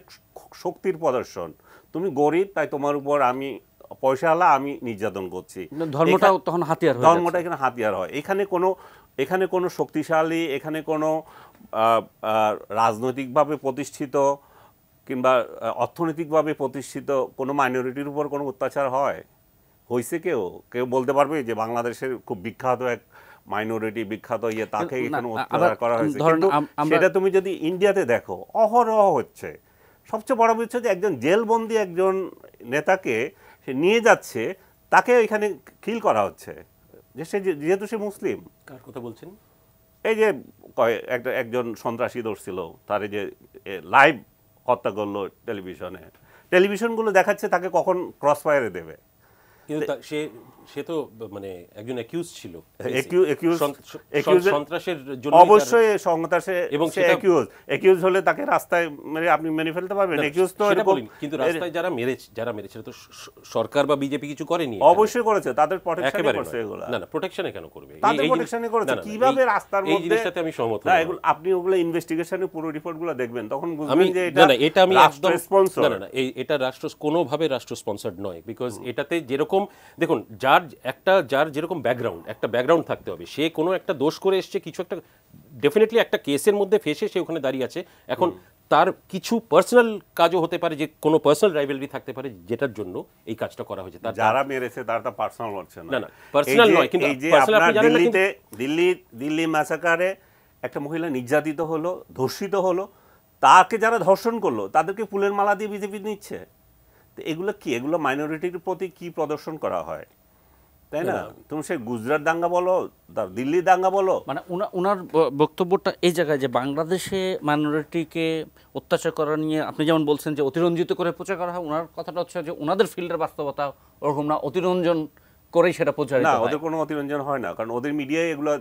শক্তির প্রদর্শন তুমি গরিব তাই তোমার উপর আমি পয়সা আলা আমি নির্যাতন করছি ধর্মটাও তখন হাতিয়ার ধর্মটা এখানে হাতিয়ার হয় এখানে কোনো এখানে কোনো শক্তিশালী এখানে কোনো রাজনৈতিকভাবে প্রতিষ্ঠিত কিংবা অর্থনৈতিকভাবে প্রতিষ্ঠিত কোনো মাইনরিটির উপর কোনো অত্যাচার হয় হয়েছে কেউ কেউ বলতে পারবে যে বাংলাদেশের খুব বিখ্যাত এক মাইনরিটি বিখ্যাত ইয়ে তাকে এখানে অত্যাচার করা হয়েছে সেটা তুমি যদি ইন্ডিয়াতে দেখো অহরহ হচ্ছে সবচেয়ে বড় বিষয় যে একজন জেলবন্দি একজন নেতাকে সে নিয়ে যাচ্ছে তাকে এখানে কিল করা হচ্ছে যে সে যেহেতু সে মুসলিম কার কথা বলছেন এই যে একটা একজন সন্ত্রাসী ধরছিল তার যে লাইভ হত্যা করলো টেলিভিশনে টেলিভিশনগুলো দেখাচ্ছে তাকে কখন ক্রস ফায়ারে দেবে কিন্তু সে সে তো মানে একজন অ্যাকিউজ ছিল সন্ত্রাসের জন্য অবশ্যই সন্ত্রাসে এবং সে অ্যাকিউজ অ্যাকিউজ হলে তাকে রাস্তায় মেরে আপনি মেরে ফেলতে পারবেন অ্যাকিউজ তো কিন্তু রাস্তায় যারা যারা মেরেছে তো সরকার বা বিজেপি কিছু করেনি অবশ্যই করেছে তাদের প্রোটেকশন করছে এগুলো না না কেন করবে তাদের করেছে কিভাবে রাস্তার মধ্যে এই আমি সহমত না এগুলো আপনি ওগুলো পুরো রিপোর্টগুলো দেখবেন তখন বুঝবেন যে এটা না এটা আমি একদম স্পন্সর না না এটা রাষ্ট্র কোনোভাবে রাষ্ট্র স্পন্সরড নয় বিকজ এটাতে যেরকম যেরকম দেখুন যার একটা যার যেরকম ব্যাকগ্রাউন্ড একটা ব্যাকগ্রাউন্ড থাকতে হবে সে কোনো একটা দোষ করে এসছে কিছু একটা ডেফিনেটলি একটা কেসের মধ্যে ফেসে সে ওখানে দাঁড়িয়ে আছে এখন তার কিছু পার্সোনাল কাজও হতে পারে যে কোনো পার্সোনাল রাইভেলরি থাকতে পারে যেটার জন্য এই কাজটা করা হয়েছে তার যারা মেরেছে তার তা পার্সোনাল হচ্ছে না না পার্সোনাল নয় কিন্তু দিল্লিতে দিল্লি দিল্লি ম্যাসাকারে একটা মহিলা নির্যাতিত হলো ধর্ষিত হলো তাকে যারা ধর্ষণ করলো তাদেরকে ফুলের মালা দিয়ে বিজেপি নিচ্ছে এগুলো কি এগুলো মাইনরিটির প্রতি কি প্রদর্শন করা হয় তাই না তুমি সে গুজরাট দাঙ্গা বলো দিল্লি দাঙ্গা বলো মানে ওনার বক্তব্যটা এই জায়গায় যে বাংলাদেশে মাইনরিটিকে অত্যাচার করা নিয়ে আপনি যেমন বলছেন যে অতিরঞ্জিত করে প্রচার করা হয় ওনার কথাটা হচ্ছে যে ওনাদের ফিল্ডের বাস্তবতা ওরকম না অতিরঞ্জন করেই সেটা প্রচার না ওদের কোনো অতিরঞ্জন হয় না কারণ ওদের মিডিয়ায় এগুলো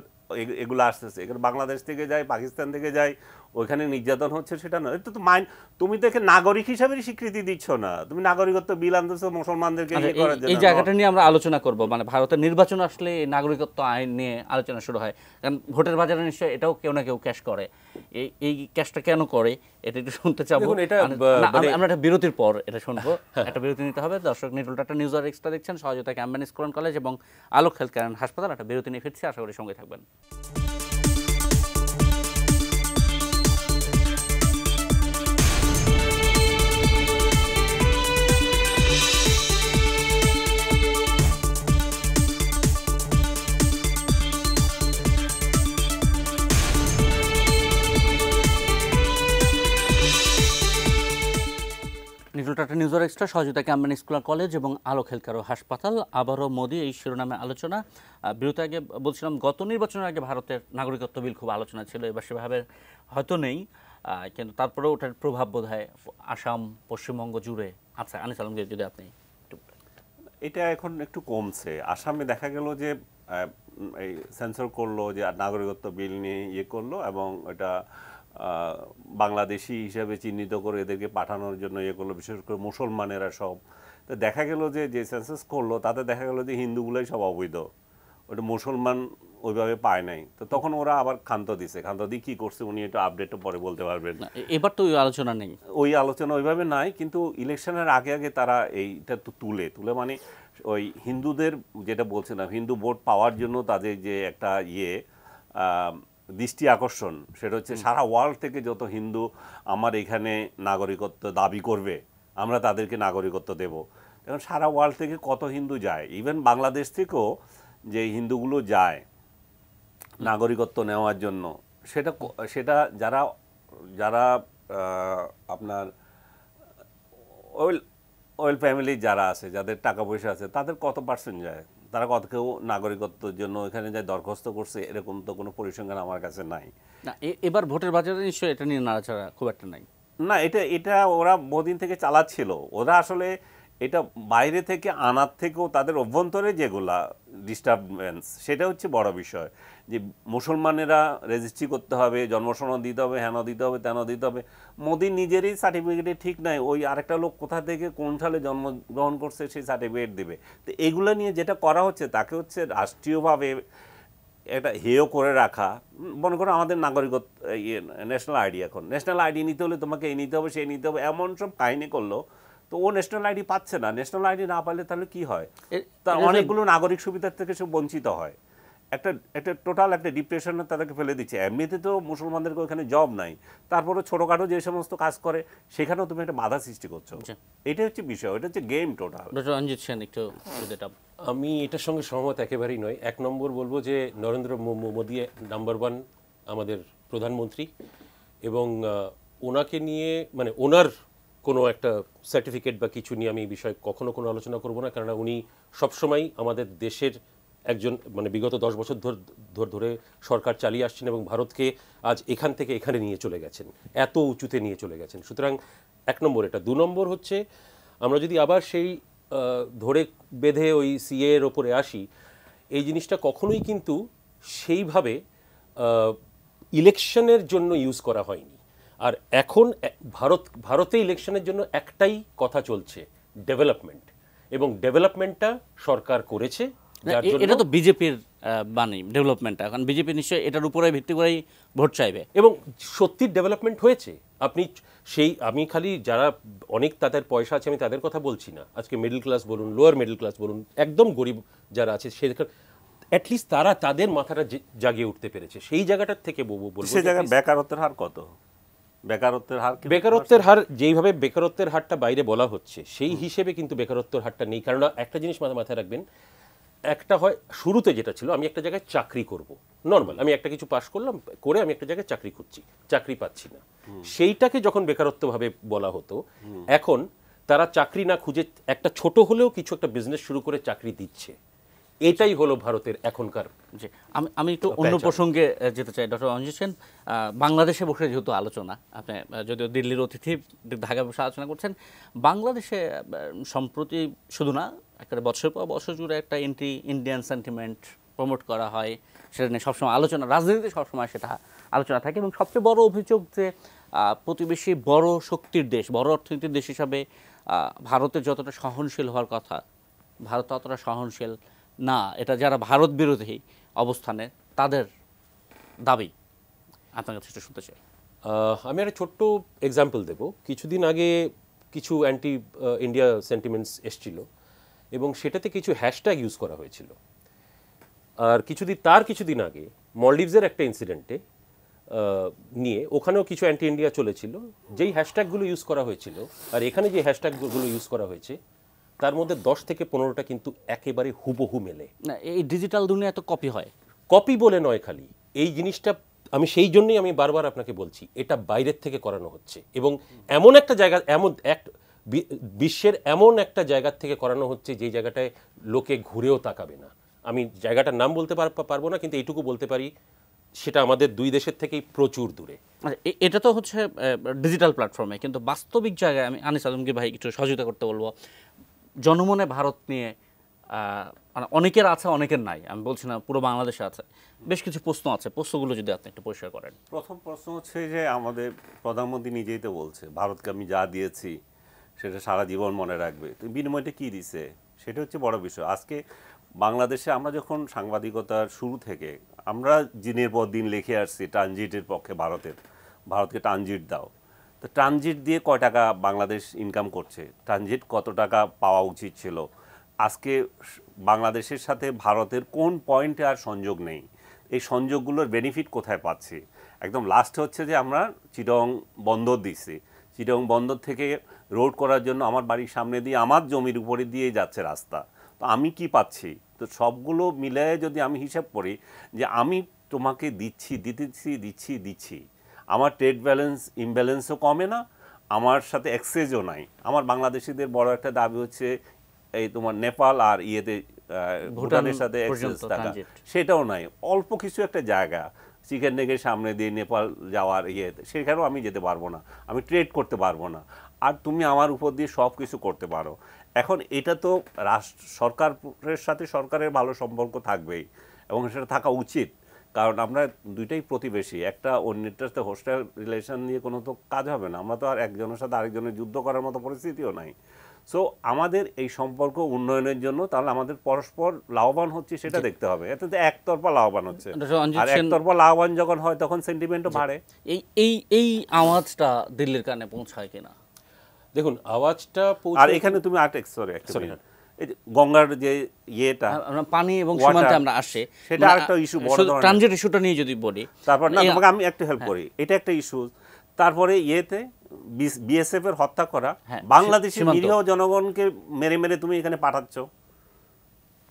এগুলো আসতেছে এগুলো বাংলাদেশ থেকে যায় পাকিস্তান থেকে যায় ওইখানে নির্যাতন হচ্ছে সেটা না এটা তো মাইন তুমি তো একে নাগরিক হিসাবে স্বীকৃতি দিচ্ছ না তুমি নাগরিকত্ব বিল আনতেছো মুসলমানদেরকে আচ্ছা, ইয়ে করার জন্য এই জায়গাটা নিয়ে আমরা আলোচনা করব মানে ভারতের নির্বাচন আসলে নাগরিকত্ব আইন নিয়ে আলোচনা শুরু হয় কারণ ভোটের বাজারে নিশ্চয়ই এটাও কেউ না কেউ ক্যাশ করে এই এই ক্যাশটা কেন করে এটা একটু শুনতে চাবো মানে মানে আমরা একটা বিরতির পর এটা শুনবো হ্যাঁ। একটা বিরতি নিতে হবে দর্শক নিটুল টাটা নিউজ আর এক্সট্রা দেখছেন সহযোগিতা ক্যাম্পেন স্কুল কলেজ এবং আলোক হেলথ কেয়ার হাসপাতাল একটা বিরতি নিয়ে ফিরছি আশা করি সঙ্গে থাকবেন লিটল টাটা নিউজ এক্সট্রা সহযোগিতা ক্যাম্পান স্কুল কলেজ এবং আলো হেলকারো হাসপাতাল আবারও মোদি এই শিরোনামে আলোচনা বিরতি আগে বলছিলাম গত নির্বাচনের আগে ভারতের নাগরিকত্ব বিল খুব আলোচনা ছিল এবার সেভাবে হয়তো নেই কিন্তু তারপরেও ওটার প্রভাব বোধ হয় আসাম পশ্চিমবঙ্গ জুড়ে আচ্ছা আনিস আলমগীর যদি আপনি এটা এখন একটু কমছে আসামে দেখা গেল যে এই সেন্সর করলো যে নাগরিকত্ব বিল নিয়ে ইয়ে করলো এবং এটা বাংলাদেশি হিসাবে চিহ্নিত করে এদেরকে পাঠানোর জন্য ইয়ে করলো বিশেষ করে মুসলমানেরা সব তো দেখা গেল যে যে সেন্সাস করলো তাতে দেখা গেলো যে হিন্দুগুলোই সব অবৈধ ওটা মুসলমান ওইভাবে পায় নাই তো তখন ওরা আবার ক্ষান্ত দিছে ক্ষান্ত দিয়ে কী করছে উনি একটু আপডেট পরে বলতে পারবেন এবার তো ওই আলোচনা নেই ওই আলোচনা ওইভাবে নাই কিন্তু ইলেকশনের আগে আগে তারা এইটা তো তুলে তুলে মানে ওই হিন্দুদের যেটা বলছিলাম হিন্দু ভোট পাওয়ার জন্য তাদের যে একটা ইয়ে দৃষ্টি আকর্ষণ সেটা হচ্ছে সারা ওয়ার্ল্ড থেকে যত হিন্দু আমার এখানে নাগরিকত্ব দাবি করবে আমরা তাদেরকে নাগরিকত্ব দেব এখন সারা ওয়ার্ল্ড থেকে কত হিন্দু যায় ইভেন বাংলাদেশ থেকেও যে হিন্দুগুলো যায় নাগরিকত্ব নেওয়ার জন্য সেটা সেটা যারা যারা আপনার ওয়েল ওয়েল ফ্যামিলির যারা আছে যাদের টাকা পয়সা আছে তাদের কত পার্সেন্ট যায় তারা কত কেউ নাগরিকত্বের জন্য এখানে যায় দরখাস্ত করছে এরকম তো কোনো পরিসংখ্যান আমার কাছে নাই না এবার ভোটের বাজারে নিশ্চয়ই এটা নিয়ে নাড়াচাড়া খুব একটা নাই না এটা এটা ওরা বহুদিন থেকে চালাচ্ছিল ওরা আসলে এটা বাইরে থেকে আনার থেকেও তাদের অভ্যন্তরে যেগুলা ডিস্টারবেন্স সেটা হচ্ছে বড় বিষয় যে মুসলমানেরা রেজিস্ট্রি করতে হবে জন্মসনদ দিতে হবে হেন দিতে হবে তেন দিতে হবে মোদি নিজেরই সার্টিফিকেটে ঠিক নাই ওই আরেকটা লোক কোথা থেকে কোন সালে জন্মগ্রহণ করছে সেই সার্টিফিকেট দেবে তো এগুলো নিয়ে যেটা করা হচ্ছে তাকে হচ্ছে রাষ্ট্রীয়ভাবে একটা হেয় করে রাখা মনে করো আমাদের নাগরিকত ন্যাশনাল আইডি এখন ন্যাশনাল আইডি নিতে হলে তোমাকে এই নিতে হবে সেই নিতে হবে এমন সব কাহিনী করলো তো ও ন্যাশনাল আইডি পাচ্ছে না ন্যাশনাল আইডি না পাইলে তাহলে কি হয় তার অনেকগুলো নাগরিক সুবিধার থেকে সে বঞ্চিত হয় একটা একটা টোটাল একটা ডিপ্রেশনে তাদেরকে ফেলে দিচ্ছে এমনিতে তো মুসলমানদের ওখানে জব নাই তারপরে ছোটোখাটো যে সমস্ত কাজ করে সেখানেও তুমি একটা বাধা সৃষ্টি করছো আচ্ছা। এটা হচ্ছে বিষয় এটা হচ্ছে game total doctor Ranjit Sen একটু আমি এটার সঙ্গে সহমত একেবারেই নয় এক নম্বর বলবো যে নরেন্দ্র মোদী নাম্বার ওয়ান আমাদের প্রধানমন্ত্রী এবং ওনাকে নিয়ে মানে ওনার কোনো একটা সার্টিফিকেট বা কিছু নিয়ে আমি এই বিষয়ে কখনো কোনো আলোচনা করব না কেননা উনি সবসময় আমাদের দেশের একজন মানে বিগত দশ বছর ধরে সরকার চালিয়ে আসছেন এবং ভারতকে আজ এখান থেকে এখানে নিয়ে চলে গেছেন এত উঁচুতে নিয়ে চলে গেছেন সুতরাং এক নম্বর এটা দু নম্বর হচ্ছে আমরা যদি আবার সেই ধরে বেঁধে ওই সিএ এর ওপরে আসি এই জিনিসটা কখনোই কিন্তু সেইভাবে ইলেকশনের জন্য ইউজ করা হয়নি আর এখন ভারত ভারতে ইলেকশনের জন্য একটাই কথা চলছে ডেভেলপমেন্ট এবং ডেভেলপমেন্টটা সরকার করেছে এটা তো বিজেপির বাণী মানে, ডেভেলপমেন্টটা কারণ বিজেপি নিশ্চয়ই এটার উপরে ভিত্তি করেই ভোট চাইবে এবং সত্যি ডেভেলপমেন্ট হয়েছে আপনি সেই আমি খালি যারা অনেক তাদের পয়সা আছে আমি তাদের কথা বলছি না আজকে মিডল ক্লাস বলুন লোয়ার মিডল ক্লাস বলুন একদম গরিব যারা আছে সেখানে অ্যাটলিস্ট তারা তাদের মাথাটা জাগিয়ে উঠতে পেরেছে সেই জায়গাটার থেকে বলবো বেকারত্বের হার কত বেকারত্বের হার বেকারত্বের হার যেইভাবে বেকারত্বের হারটা বাইরে বলা হচ্ছে সেই হিসেবে কিন্তু বেকারত্বের হারটা নেই কারণ একটা জিনিস মাথায় রাখবেন একটা হয় শুরুতে যেটা ছিল আমি একটা জায়গায় চাকরি করব নর্মাল আমি একটা কিছু পাশ করলাম করে আমি একটা জায়গায় চাকরি করছি চাকরি পাচ্ছি না সেইটাকে যখন বেকারত্বভাবে বলা হতো এখন তারা চাকরি না খুঁজে একটা ছোট হলেও কিছু একটা বিজনেস শুরু করে চাকরি দিচ্ছে এটাই হলো ভারতের এখনকার যে আমি আমি একটু অন্য প্রসঙ্গে যেতে চাই ডক্টর অঞ্জিত সেন বাংলাদেশে বসে যেহেতু আলোচনা আপনি যদিও দিল্লির অতিথি ঢাকা বসে আলোচনা করছেন বাংলাদেশে সম্প্রতি শুধু না একটা বছর পর বছর জুড়ে একটা এন্টি ইন্ডিয়ান সেন্টিমেন্ট প্রমোট করা হয় সেটা নিয়ে সবসময় আলোচনা রাজনীতিতে সবসময় সেটা আলোচনা থাকে এবং সবচেয়ে বড় অভিযোগ যে প্রতিবেশী বড় শক্তির দেশ বড় অর্থনীতির দেশ হিসাবে ভারতের যতটা সহনশীল হওয়ার কথা ভারত ততটা সহনশীল না এটা যারা ভারত বিরোধী অবস্থানে তাদের দাবি আপনার কাছে একটু শুনতে চাই আমি একটা ছোট্ট এক্সাম্পল দেব কিছুদিন আগে কিছু অ্যান্টি ইন্ডিয়া সেন্টিমেন্টস এসছিল এবং সেটাতে কিছু হ্যাশট্যাগ ইউজ করা হয়েছিল আর কিছুদিন তার কিছুদিন আগে মলডিভসের একটা ইনসিডেন্টে নিয়ে ওখানেও কিছু অ্যান্টি ইন্ডিয়া চলেছিল যেই হ্যাশট্যাগুলো ইউজ করা হয়েছিল আর এখানে যে হ্যাশট্যাগুলো ইউজ করা হয়েছে তার মধ্যে দশ থেকে পনেরোটা কিন্তু একেবারে হুবহু মেলে না এই ডিজিটাল দুনিয়া তো কপি হয় কপি বলে নয় খালি এই জিনিসটা আমি সেই জন্যই আমি বারবার আপনাকে বলছি এটা বাইরের থেকে করানো হচ্ছে এবং এমন একটা জায়গা এমন এক বিশ্বের এমন একটা জায়গা থেকে করানো হচ্ছে যে জায়গাটায় লোকে ঘুরেও তাকাবে না আমি জায়গাটার নাম বলতে পারবো না কিন্তু এইটুকু বলতে পারি সেটা আমাদের দুই দেশের থেকেই প্রচুর দূরে আচ্ছা, এটা তো হচ্ছে ডিজিটাল প্ল্যাটফর্মে কিন্তু বাস্তবিক জায়গায় আমি আনিস আলমগীর ভাই একটু সহযোগিতা করতে বলবো জনমনে ভারত নিয়ে মানে অনেকের আছে অনেকের নাই আমি বলছি না পুরো বাংলাদেশে আছে বেশ কিছু প্রশ্ন আছে প্রশ্নগুলো যদি আপনি একটু পরিষ্কার করেন প্রথম প্রশ্ন হচ্ছে যে আমাদের প্রধানমন্ত্রী নিজেই তো বলছে ভারতকে আমি যা দিয়েছি সেটা সারা জীবন মনে রাখবে তো বিনিময়টা কী দিছে সেটা হচ্ছে বড় বিষয় আজকে বাংলাদেশে আমরা যখন সাংবাদিকতার শুরু থেকে আমরা দিনের পর দিন লিখে আসছি ট্রানজিটের পক্ষে ভারতের ভারতকে ট্রানজিট দাও তো ট্রানজিট দিয়ে কয় টাকা বাংলাদেশ ইনকাম করছে ট্রানজিট কত টাকা পাওয়া উচিত ছিল আজকে বাংলাদেশের সাথে ভারতের কোন পয়েন্টে আর সংযোগ নেই এই সংযোগগুলোর বেনিফিট কোথায় পাচ্ছি একদম লাস্ট হচ্ছে যে আমরা চিটং বন্দর দিছি চিটং বন্দর থেকে রোড করার জন্য আমার বাড়ির সামনে দিয়ে আমার জমির উপরে দিয়ে যাচ্ছে রাস্তা তো আমি কি পাচ্ছি তো সবগুলো মিলে যদি আমি হিসাব করি যে আমি তোমাকে দিচ্ছি দিতেছি দিচ্ছি দিচ্ছি আমার ট্রেড ব্যালেন্স ইমব্যালেন্সও কমে না আমার সাথে এক্সচেঞ্জও নাই আমার বাংলাদেশিদের বড় একটা দাবি হচ্ছে এই তোমার নেপাল আর ইয়েতে ভুটানের সাথে এক্সচেঞ্জ থাকা সেটাও নাই অল্প কিছু একটা জায়গা চিকেন নেগের সামনে দিয়ে নেপাল যাওয়ার ইয়ে সেখানেও আমি যেতে পারবো না আমি ট্রেড করতে পারবো না আর তুমি আমার উপর দিয়ে সব কিছু করতে পারো এখন এটা তো রাষ্ট্র সরকারের সাথে সরকারের ভালো সম্পর্ক থাকবেই এবং সেটা থাকা উচিত কারণ আমরা দুইটাই প্রতিবেশী একটা অন্যটার সাথে হোস্টেল রিলেশন নিয়ে কোনো তো কাজ হবে না আমরা তো আর একজনের সাথে আরেকজনের যুদ্ধ করার মতো পরিস্থিতিও নাই সো আমাদের এই সম্পর্ক উন্নয়নের জন্য তাহলে আমাদের পরস্পর লাভবান হচ্ছে সেটা দেখতে হবে এতে তো একতরফা লাভবান হচ্ছে আচ্ছা, আর একতরফা লাভবান যখন হয় তখন সেন্টিমেন্টও বাড়ে এই এই এই আওয়াজটা দিল্লির কানে পৌঁছায় কিনা দেখুন আওয়াজটা আর এখানে তুমি আর্ট সরি গঙ্গার যে ইয়েটা পানি এবং সীমান্তে আমরা আসে সেটা আরেকটা ইস্যু বড় ট্রানজিট ইস্যুটা নিয়ে যদি বলি তারপর মানে না তোমাকে আমি একটু হেল্প হ্যাঁ। করি এটা একটা ইস্যু তারপরে ইয়েতে বিএসএফ এর হত্যা করা হ্যাঁ, বাংলাদেশের নিরীহ জনগণকে মেরে মেরে তুমি এখানে পাঠাচ্ছ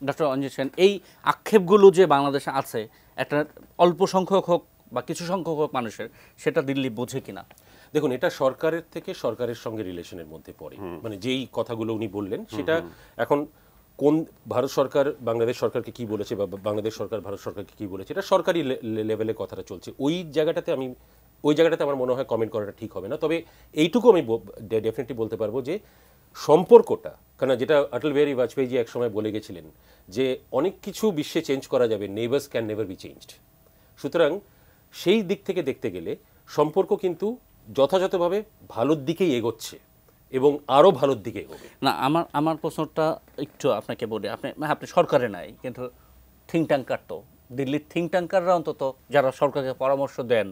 ডক্টর অঞ্জিত সেন এই আক্ষেপগুলো যে বাংলাদেশে আছে একটা অল্প সংখ্যক হোক বা কিছু সংখ্যক হোক মানুষের সেটা দিল্লি বোঝে কিনা দেখুন এটা সরকারের থেকে সরকারের সঙ্গে রিলেশনের মধ্যে পড়ে মানে যেই কথাগুলো উনি বললেন সেটা এখন কোন ভারত সরকার বাংলাদেশ সরকারকে কি বলেছে বা বাংলাদেশ সরকার ভারত সরকারকে কি বলেছে এটা সরকারি লেভেলে কথাটা চলছে ওই জায়গাটাতে আমি ওই জায়গাটাতে আমার মনে হয় কমেন্ট করাটা ঠিক হবে না তবে এইটুকু আমি ডেফিনেটলি বলতে পারবো যে সম্পর্কটা কারণ যেটা অটল বিহারী বাজপেয়ীজি একসময় বলে গেছিলেন যে অনেক কিছু বিশ্বে চেঞ্জ করা যাবে neighbours can never be changed সুতরাং সেই দিক থেকে দেখতে গেলে সম্পর্ক কিন্তু যথাযথভাবে ভালোর দিকেই এগোচ্ছে এবং আরও ভালোর দিকে এগোবে না আমার আমার প্রশ্নটা একটু আপনাকে বলি আপনি আপনি সরকারে নাই কিন্তু থিঙ্ক ট্যাঙ্কার তো দিল্লির থিঙ্ক ট্যাঙ্কাররা অন্তত যারা সরকারকে পরামর্শ দেন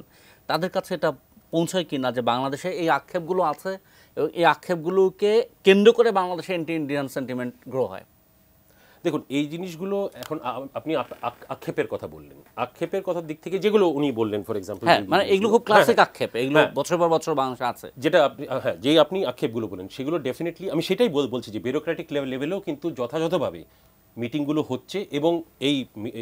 তাদের কাছে এটা পৌঁছয় কি না যে বাংলাদেশে এই আক্ষেপগুলো আছে এবং এই আক্ষেপগুলোকে কেন্দ্র করে বাংলাদেশে অ্যান্টি ইন্ডিয়ান সেন্টিমেন্ট গ্রো হয় দেখুন এই জিনিসগুলো এখন আপনি আক্ষেপের কথা বললেন আক্ষেপের কথা দিক থেকে যেগুলো উনি বললেন ফর এক্সাম্পল হ্যাঁ, মানে এগুলো খুব ক্লাসিক হ্যাঁ, হ্যাঁ। আক্ষেপ এগুলো বছর পর বছর বাংলাদেশে আছে যেটা আপনি হ্যাঁ যেই আপনি আক্ষেপগুলো বলেন সেগুলো ডেফিনেটলি আমি সেটাই বলছি যে ব্যুরোক্রেটিক লেভেলেও কিন্তু যথাযথভাবে মিটিংগুলো হচ্ছে এবং এই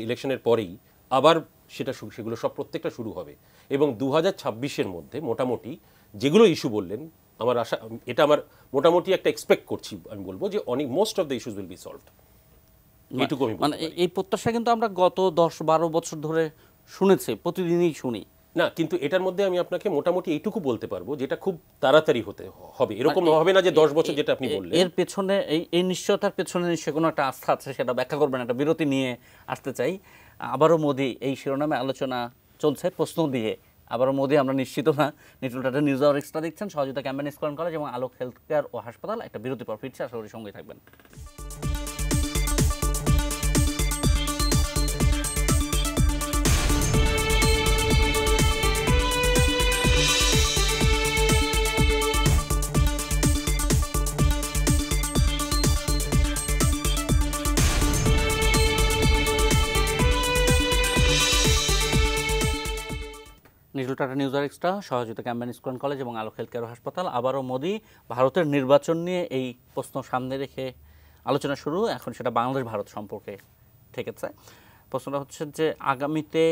ইলেকশনের পরেই আবার সেটা সেগুলো সব প্রত্যেকটা শুরু হবে এবং দু হাজার মধ্যে মোটামুটি যেগুলো ইস্যু বললেন আমার আশা এটা আমার মোটামুটি একটা এক্সপেক্ট করছি আমি বলবো যে অনেক most of the issues will be solved মানে এই প্রত্যাশা কিন্তু আমরা গত দশ বারো বছর ধরে শুনেছি প্রতিদিনই শুনি না কিন্তু এটার মধ্যে আমি আপনাকে মোটামুটি এইটুকু বলতে পারবো যেটা খুব তাড়াতাড়ি হতে হবে মানে এরকম হবে না যে দশ বছর যেটা আপনি বললেন এর পেছনে এই এই নিশ্চয়তার পেছনে নিশ্চয় কোনো একটা আস্থা আছে সেটা ব্যাখ্যা করবেন একটা বিরতি নিয়ে আসতে চাই আবারও মোদি এই শিরোনামে আলোচনা চলছে প্রশ্ন দিয়ে আবারও মোদি আমরা নিশ্চিত না নিটুল টাটা নিউজ আওয়ার এক্সট্রা দেখছেন সহযোগিতা ক্যাম্পেন স্করণ কলেজ এবং আলোক হেলথ কেয়ার ও হাসপাতাল একটা বিরতি পর ফিরছে আশা করি সঙ্গে থাকবেন নিজল টাটা নিউজ আর এক্সট্রা সহযোগিতা ক্যাম্বেন স্কুল কলেজ এবং আলো হেলথ হাসপাতাল আবারও মোদি ভারতের নির্বাচন নিয়ে এই প্রশ্ন সামনে রেখে আলোচনা শুরু এখন সেটা বাংলাদেশ ভারত সম্পর্কে ঠেকেছে প্রশ্নটা হচ্ছে যে আগামীতে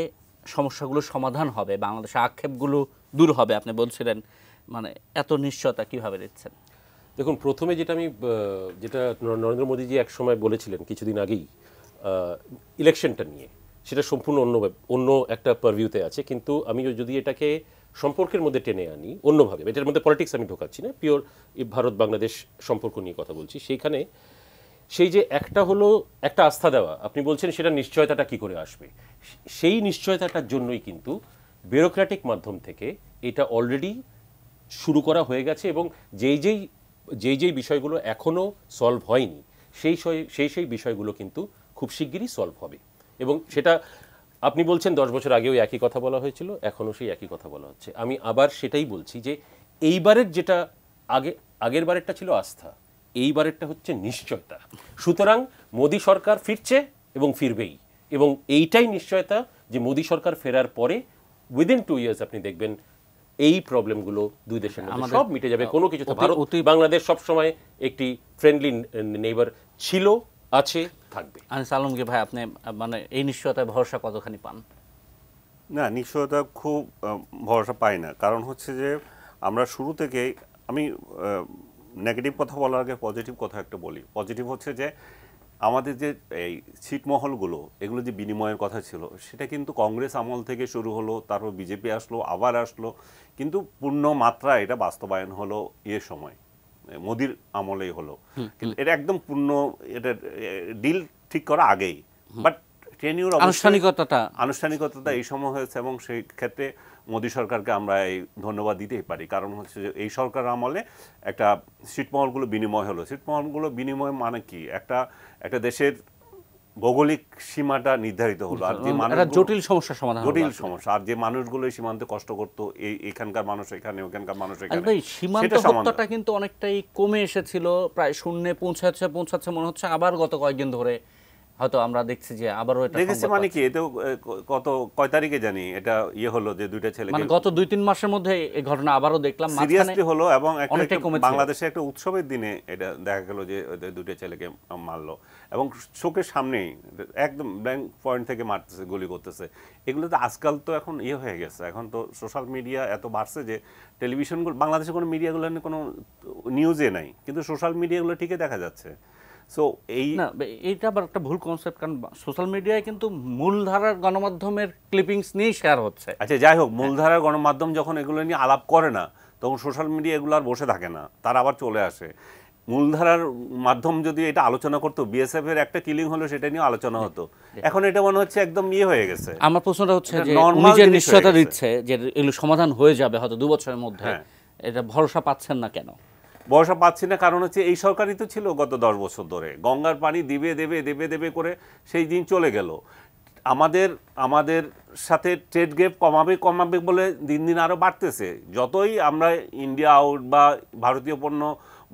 সমস্যাগুলো সমাধান হবে বাংলাদেশে আক্ষেপগুলো দূর হবে আপনি বলছিলেন মানে এত নিশ্চয়তা কিভাবে দিচ্ছেন দেখুন প্রথমে যেটা আমি যেটা নরেন্দ্র মোদীজি একসময় বলেছিলেন কিছুদিন আগেই ইলেকশনটা নিয়ে সেটা সম্পূর্ণ অন্য অন্য একটা পারভিউতে আছে কিন্তু আমি যদি এটাকে সম্পর্কের মধ্যে টেনে আনি অন্যভাবে এটার মধ্যে পলিটিক্স আমি ঢোকাচ্ছি না পিওর ভারত বাংলাদেশ সম্পর্ক নিয়ে কথা বলছি সেইখানে সেই যে একটা হলো একটা আস্থা দেওয়া আপনি বলছেন সেটা নিশ্চয়তাটা কি করে আসবে সেই নিশ্চয়তাটার জন্যই কিন্তু ব্যুরোক্র্যাটিক মাধ্যম থেকে এটা অলরেডি শুরু করা হয়ে গেছে এবং যেই যেই যেই যেই বিষয়গুলো এখনও সলভ হয়নি সেই সেই সেই বিষয়গুলো কিন্তু খুব শিগগিরই সলভ হবে এবং সেটা আপনি বলছেন দশ বছর আগেও একই কথা বলা হয়েছিল এখনও সেই একই কথা বলা হচ্ছে আমি আবার সেটাই বলছি যে এইবারের যেটা আগে আগের বারেরটা ছিল আস্থা এইবারেরটা হচ্ছে নিশ্চয়তা সুতরাং মোদী সরকার ফিরছে এবং ফিরবেই এবং এইটাই নিশ্চয়তা যে মোদী সরকার ফেরার পরে উইদিন টু ইয়ার্স আপনি দেখবেন এই প্রবলেমগুলো দুই দেশের মধ্যে সব মিটে যাবে কোনো কিছু ভারত বাংলাদেশ সবসময় একটি ফ্রেন্ডলি নেইবার ছিল আছে থাকবে আনিস আলমকে ভাই আপনি মানে এই নিশ্চয়তায় ভরসা কতখানি পান না নিশ্চয়তা খুব ভরসা পাই না কারণ হচ্ছে যে আমরা শুরু থেকে আমি নেগেটিভ কথা বলার আগে পজিটিভ কথা একটা বলি পজিটিভ হচ্ছে যে আমাদের যে এই ছিটমহলগুলো এগুলো যে বিনিময়ের কথা ছিল সেটা কিন্তু কংগ্রেস আমল থেকে শুরু হলো তারপর বিজেপি আসলো আবার আসলো কিন্তু পূর্ণ মাত্রা এটা বাস্তবায়ন হলো এ সময় মোদির আমলেই হলো কিন্তু এটা একদম পূর্ণ এটা ডিল ঠিক করা আগেই বাট টেনিউর আনুষ্ঠানিকতাটা আনুষ্ঠানিকতাটা এই সময় হয়েছে এবং সেই ক্ষেত্রে মোদী সরকারকে আমরা এই ধন্যবাদ দিতেই পারি কারণ হচ্ছে যে এই সরকার আমলে একটা সিটমহলগুলো বিনিময় হলো সিটমহলগুলো বিনিময় মানে কি একটা একটা দেশের ভৌগোলিক সীমাটা নির্ধারিত হলো আর যে মানুষ জটিল সমস্যার সমাধান জটিল সমস্যা আর যে মানুষগুলো সীমান্তে কষ্ট করত এই এখানকার মানুষ এখানে ওখানকার মানুষ এখানে সীমান্ত হত্যাটা কিন্তু অনেকটাই কমে এসেছিল প্রায় শূন্যে পৌঁছাচ্ছে পৌঁছাচ্ছে মনে হচ্ছে আবার গত কয়েকদিন ধরে হয়তো আমরা দেখছি যে আবারও এটা দেখেছি মানে কি এতে কত কয় তারিখে জানি এটা ইয়ে হলো যে দুইটা ছেলে মানে গত দুই তিন মাসের মধ্যে এই ঘটনা আবারও দেখলাম সিরিয়াসলি হলো এবং একটা বাংলাদেশে একটা উৎসবের দিনে এটা দেখা গেল যে দুইটা ছেলেকে মারলো এবং চোখের সামনেই একদম ব্যাংক পয়েন্ট থেকে মারতেছে গুলি করতেছে এগুলো তো আজকাল তো এখন ইয়ে হয়ে গেছে এখন তো সোশ্যাল মিডিয়া এত বাড়ছে যে টেলিভিশনগুলো বাংলাদেশে কোনো মিডিয়াগুলো কোনো নিউজে নাই কিন্তু সোশ্যাল মিডিয়াগুলো ঠিকই দেখা যাচ্ছে সো এই না এইটা আবার একটা ভুল কনসেপ্ট কারণ সোশ্যাল মিডিয়ায় কিন্তু মূলধারার গণমাধ্যমের ক্লিপিংস নিয়েই শেয়ার হচ্ছে আচ্ছা যাই হোক হ্যাঁ। মূলধারার গণমাধ্যম যখন এগুলো নিয়ে আলাপ করে না তখন সোশ্যাল মিডিয়া এগুলো আর বসে থাকে না আবার চলে আসে মূলধারার মাধ্যম যদি এটা আলোচনা করতো বিএসএফ এর একটা কিলিং হলো সেটা নিয়ে আলোচনা হতো হ্যাঁ। এখন এটা মনে হচ্ছে একদম ইয়ে হয়ে গেছে আমার প্রশ্নটা হচ্ছে যে নিজের নিশ্চয়তা দিচ্ছে যে এগুলো সমাধান হয়ে যাবে হয়তো দু বছরের মধ্যে হ্যাঁ। এটা ভরসা পাচ্ছেন না কেন বয়সা পাচ্ছি না কারণ হচ্ছে এই সরকারই তো ছিল গত দশ বছর ধরে গঙ্গার পানি দিবে দেবে দেবে দেবে করে সেই দিন চলে গেল আমাদের আমাদের সাথে ট্রেড গেপ কমাবে কমাবে বলে দিন দিন আরও বাড়তেছে যতই আমরা ইন্ডিয়া আউট বা ভারতীয় পণ্য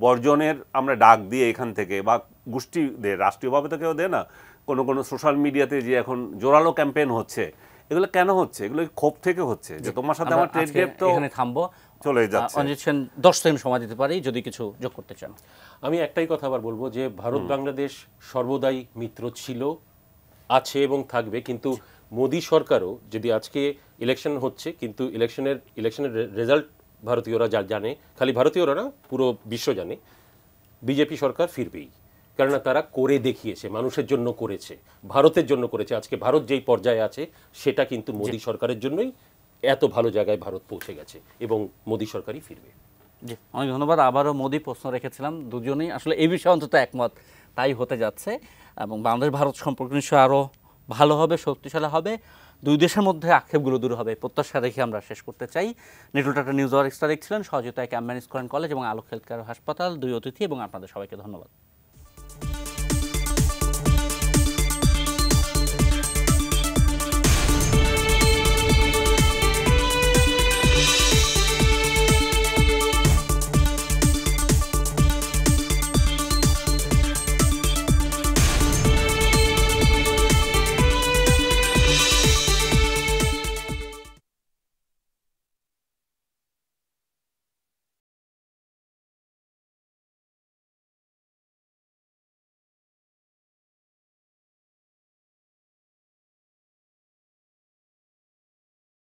বর্জনের আমরা ডাক দিয়ে এখান থেকে বা গোষ্ঠী দেয় রাষ্ট্রীয়ভাবে তো কেউ দেয় না কোনো কোনো সোশ্যাল মিডিয়াতে যে এখন জোরালো ক্যাম্পেইন হচ্ছে এগুলো কেন হচ্ছে এগুলো ক্ষোভ থেকে হচ্ছে যে তোমার সাথে আমার ট্রেড গেপ তো এখানে থামবো চলে যাচ্ছে অঞ্জিত সেন দশ সেম সময় দিতে পারি যদি কিছু যোগ করতে চান আমি একটাই কথা আবার বলবো যে ভারত বাংলাদেশ সর্বদাই মিত্র ছিল আছে এবং থাকবে কিন্তু মোদি সরকারও যদি আজকে ইলেকশন হচ্ছে কিন্তু ইলেকশনের ইলেকশনের রেজাল্ট ভারতীয়রা যা জানে খালি ভারতীয়রা না পুরো বিশ্ব জানে বিজেপি সরকার ফিরবেই কেননা তারা করে দেখিয়েছে মানুষের জন্য করেছে ভারতের জন্য করেছে আজকে ভারত যেই পর্যায়ে আছে সেটা কিন্তু মোদী সরকারের জন্যই এত ভালো জায়গায় ভারত পৌঁছে গেছে এবং মোদী সরকারই ফিরবে জি অনেক ধন্যবাদ আবারও মোদি প্রশ্ন রেখেছিলাম দুজনেই আসলে এই বিষয়ে অন্তত একমত তাই হতে যাচ্ছে এবং বাংলাদেশ ভারত সম্পর্ক নিশ্চয় আরও ভালো হবে শক্তিশালী হবে দুই দেশের মধ্যে আক্ষেপগুলো দূর হবে প্রত্যাশা রেখে আমরা শেষ করতে চাই নেটল টাটা নিউজ অর স্টার দেখছিলেন সহযোগিতায় ক্যাম্প ম্যানেজ করেন কলেজ এবং আলোক হেলথ কেয়ার হাসপাতাল দুই অতিথি এবং আপনাদের সবাইকে ধন্যবাদ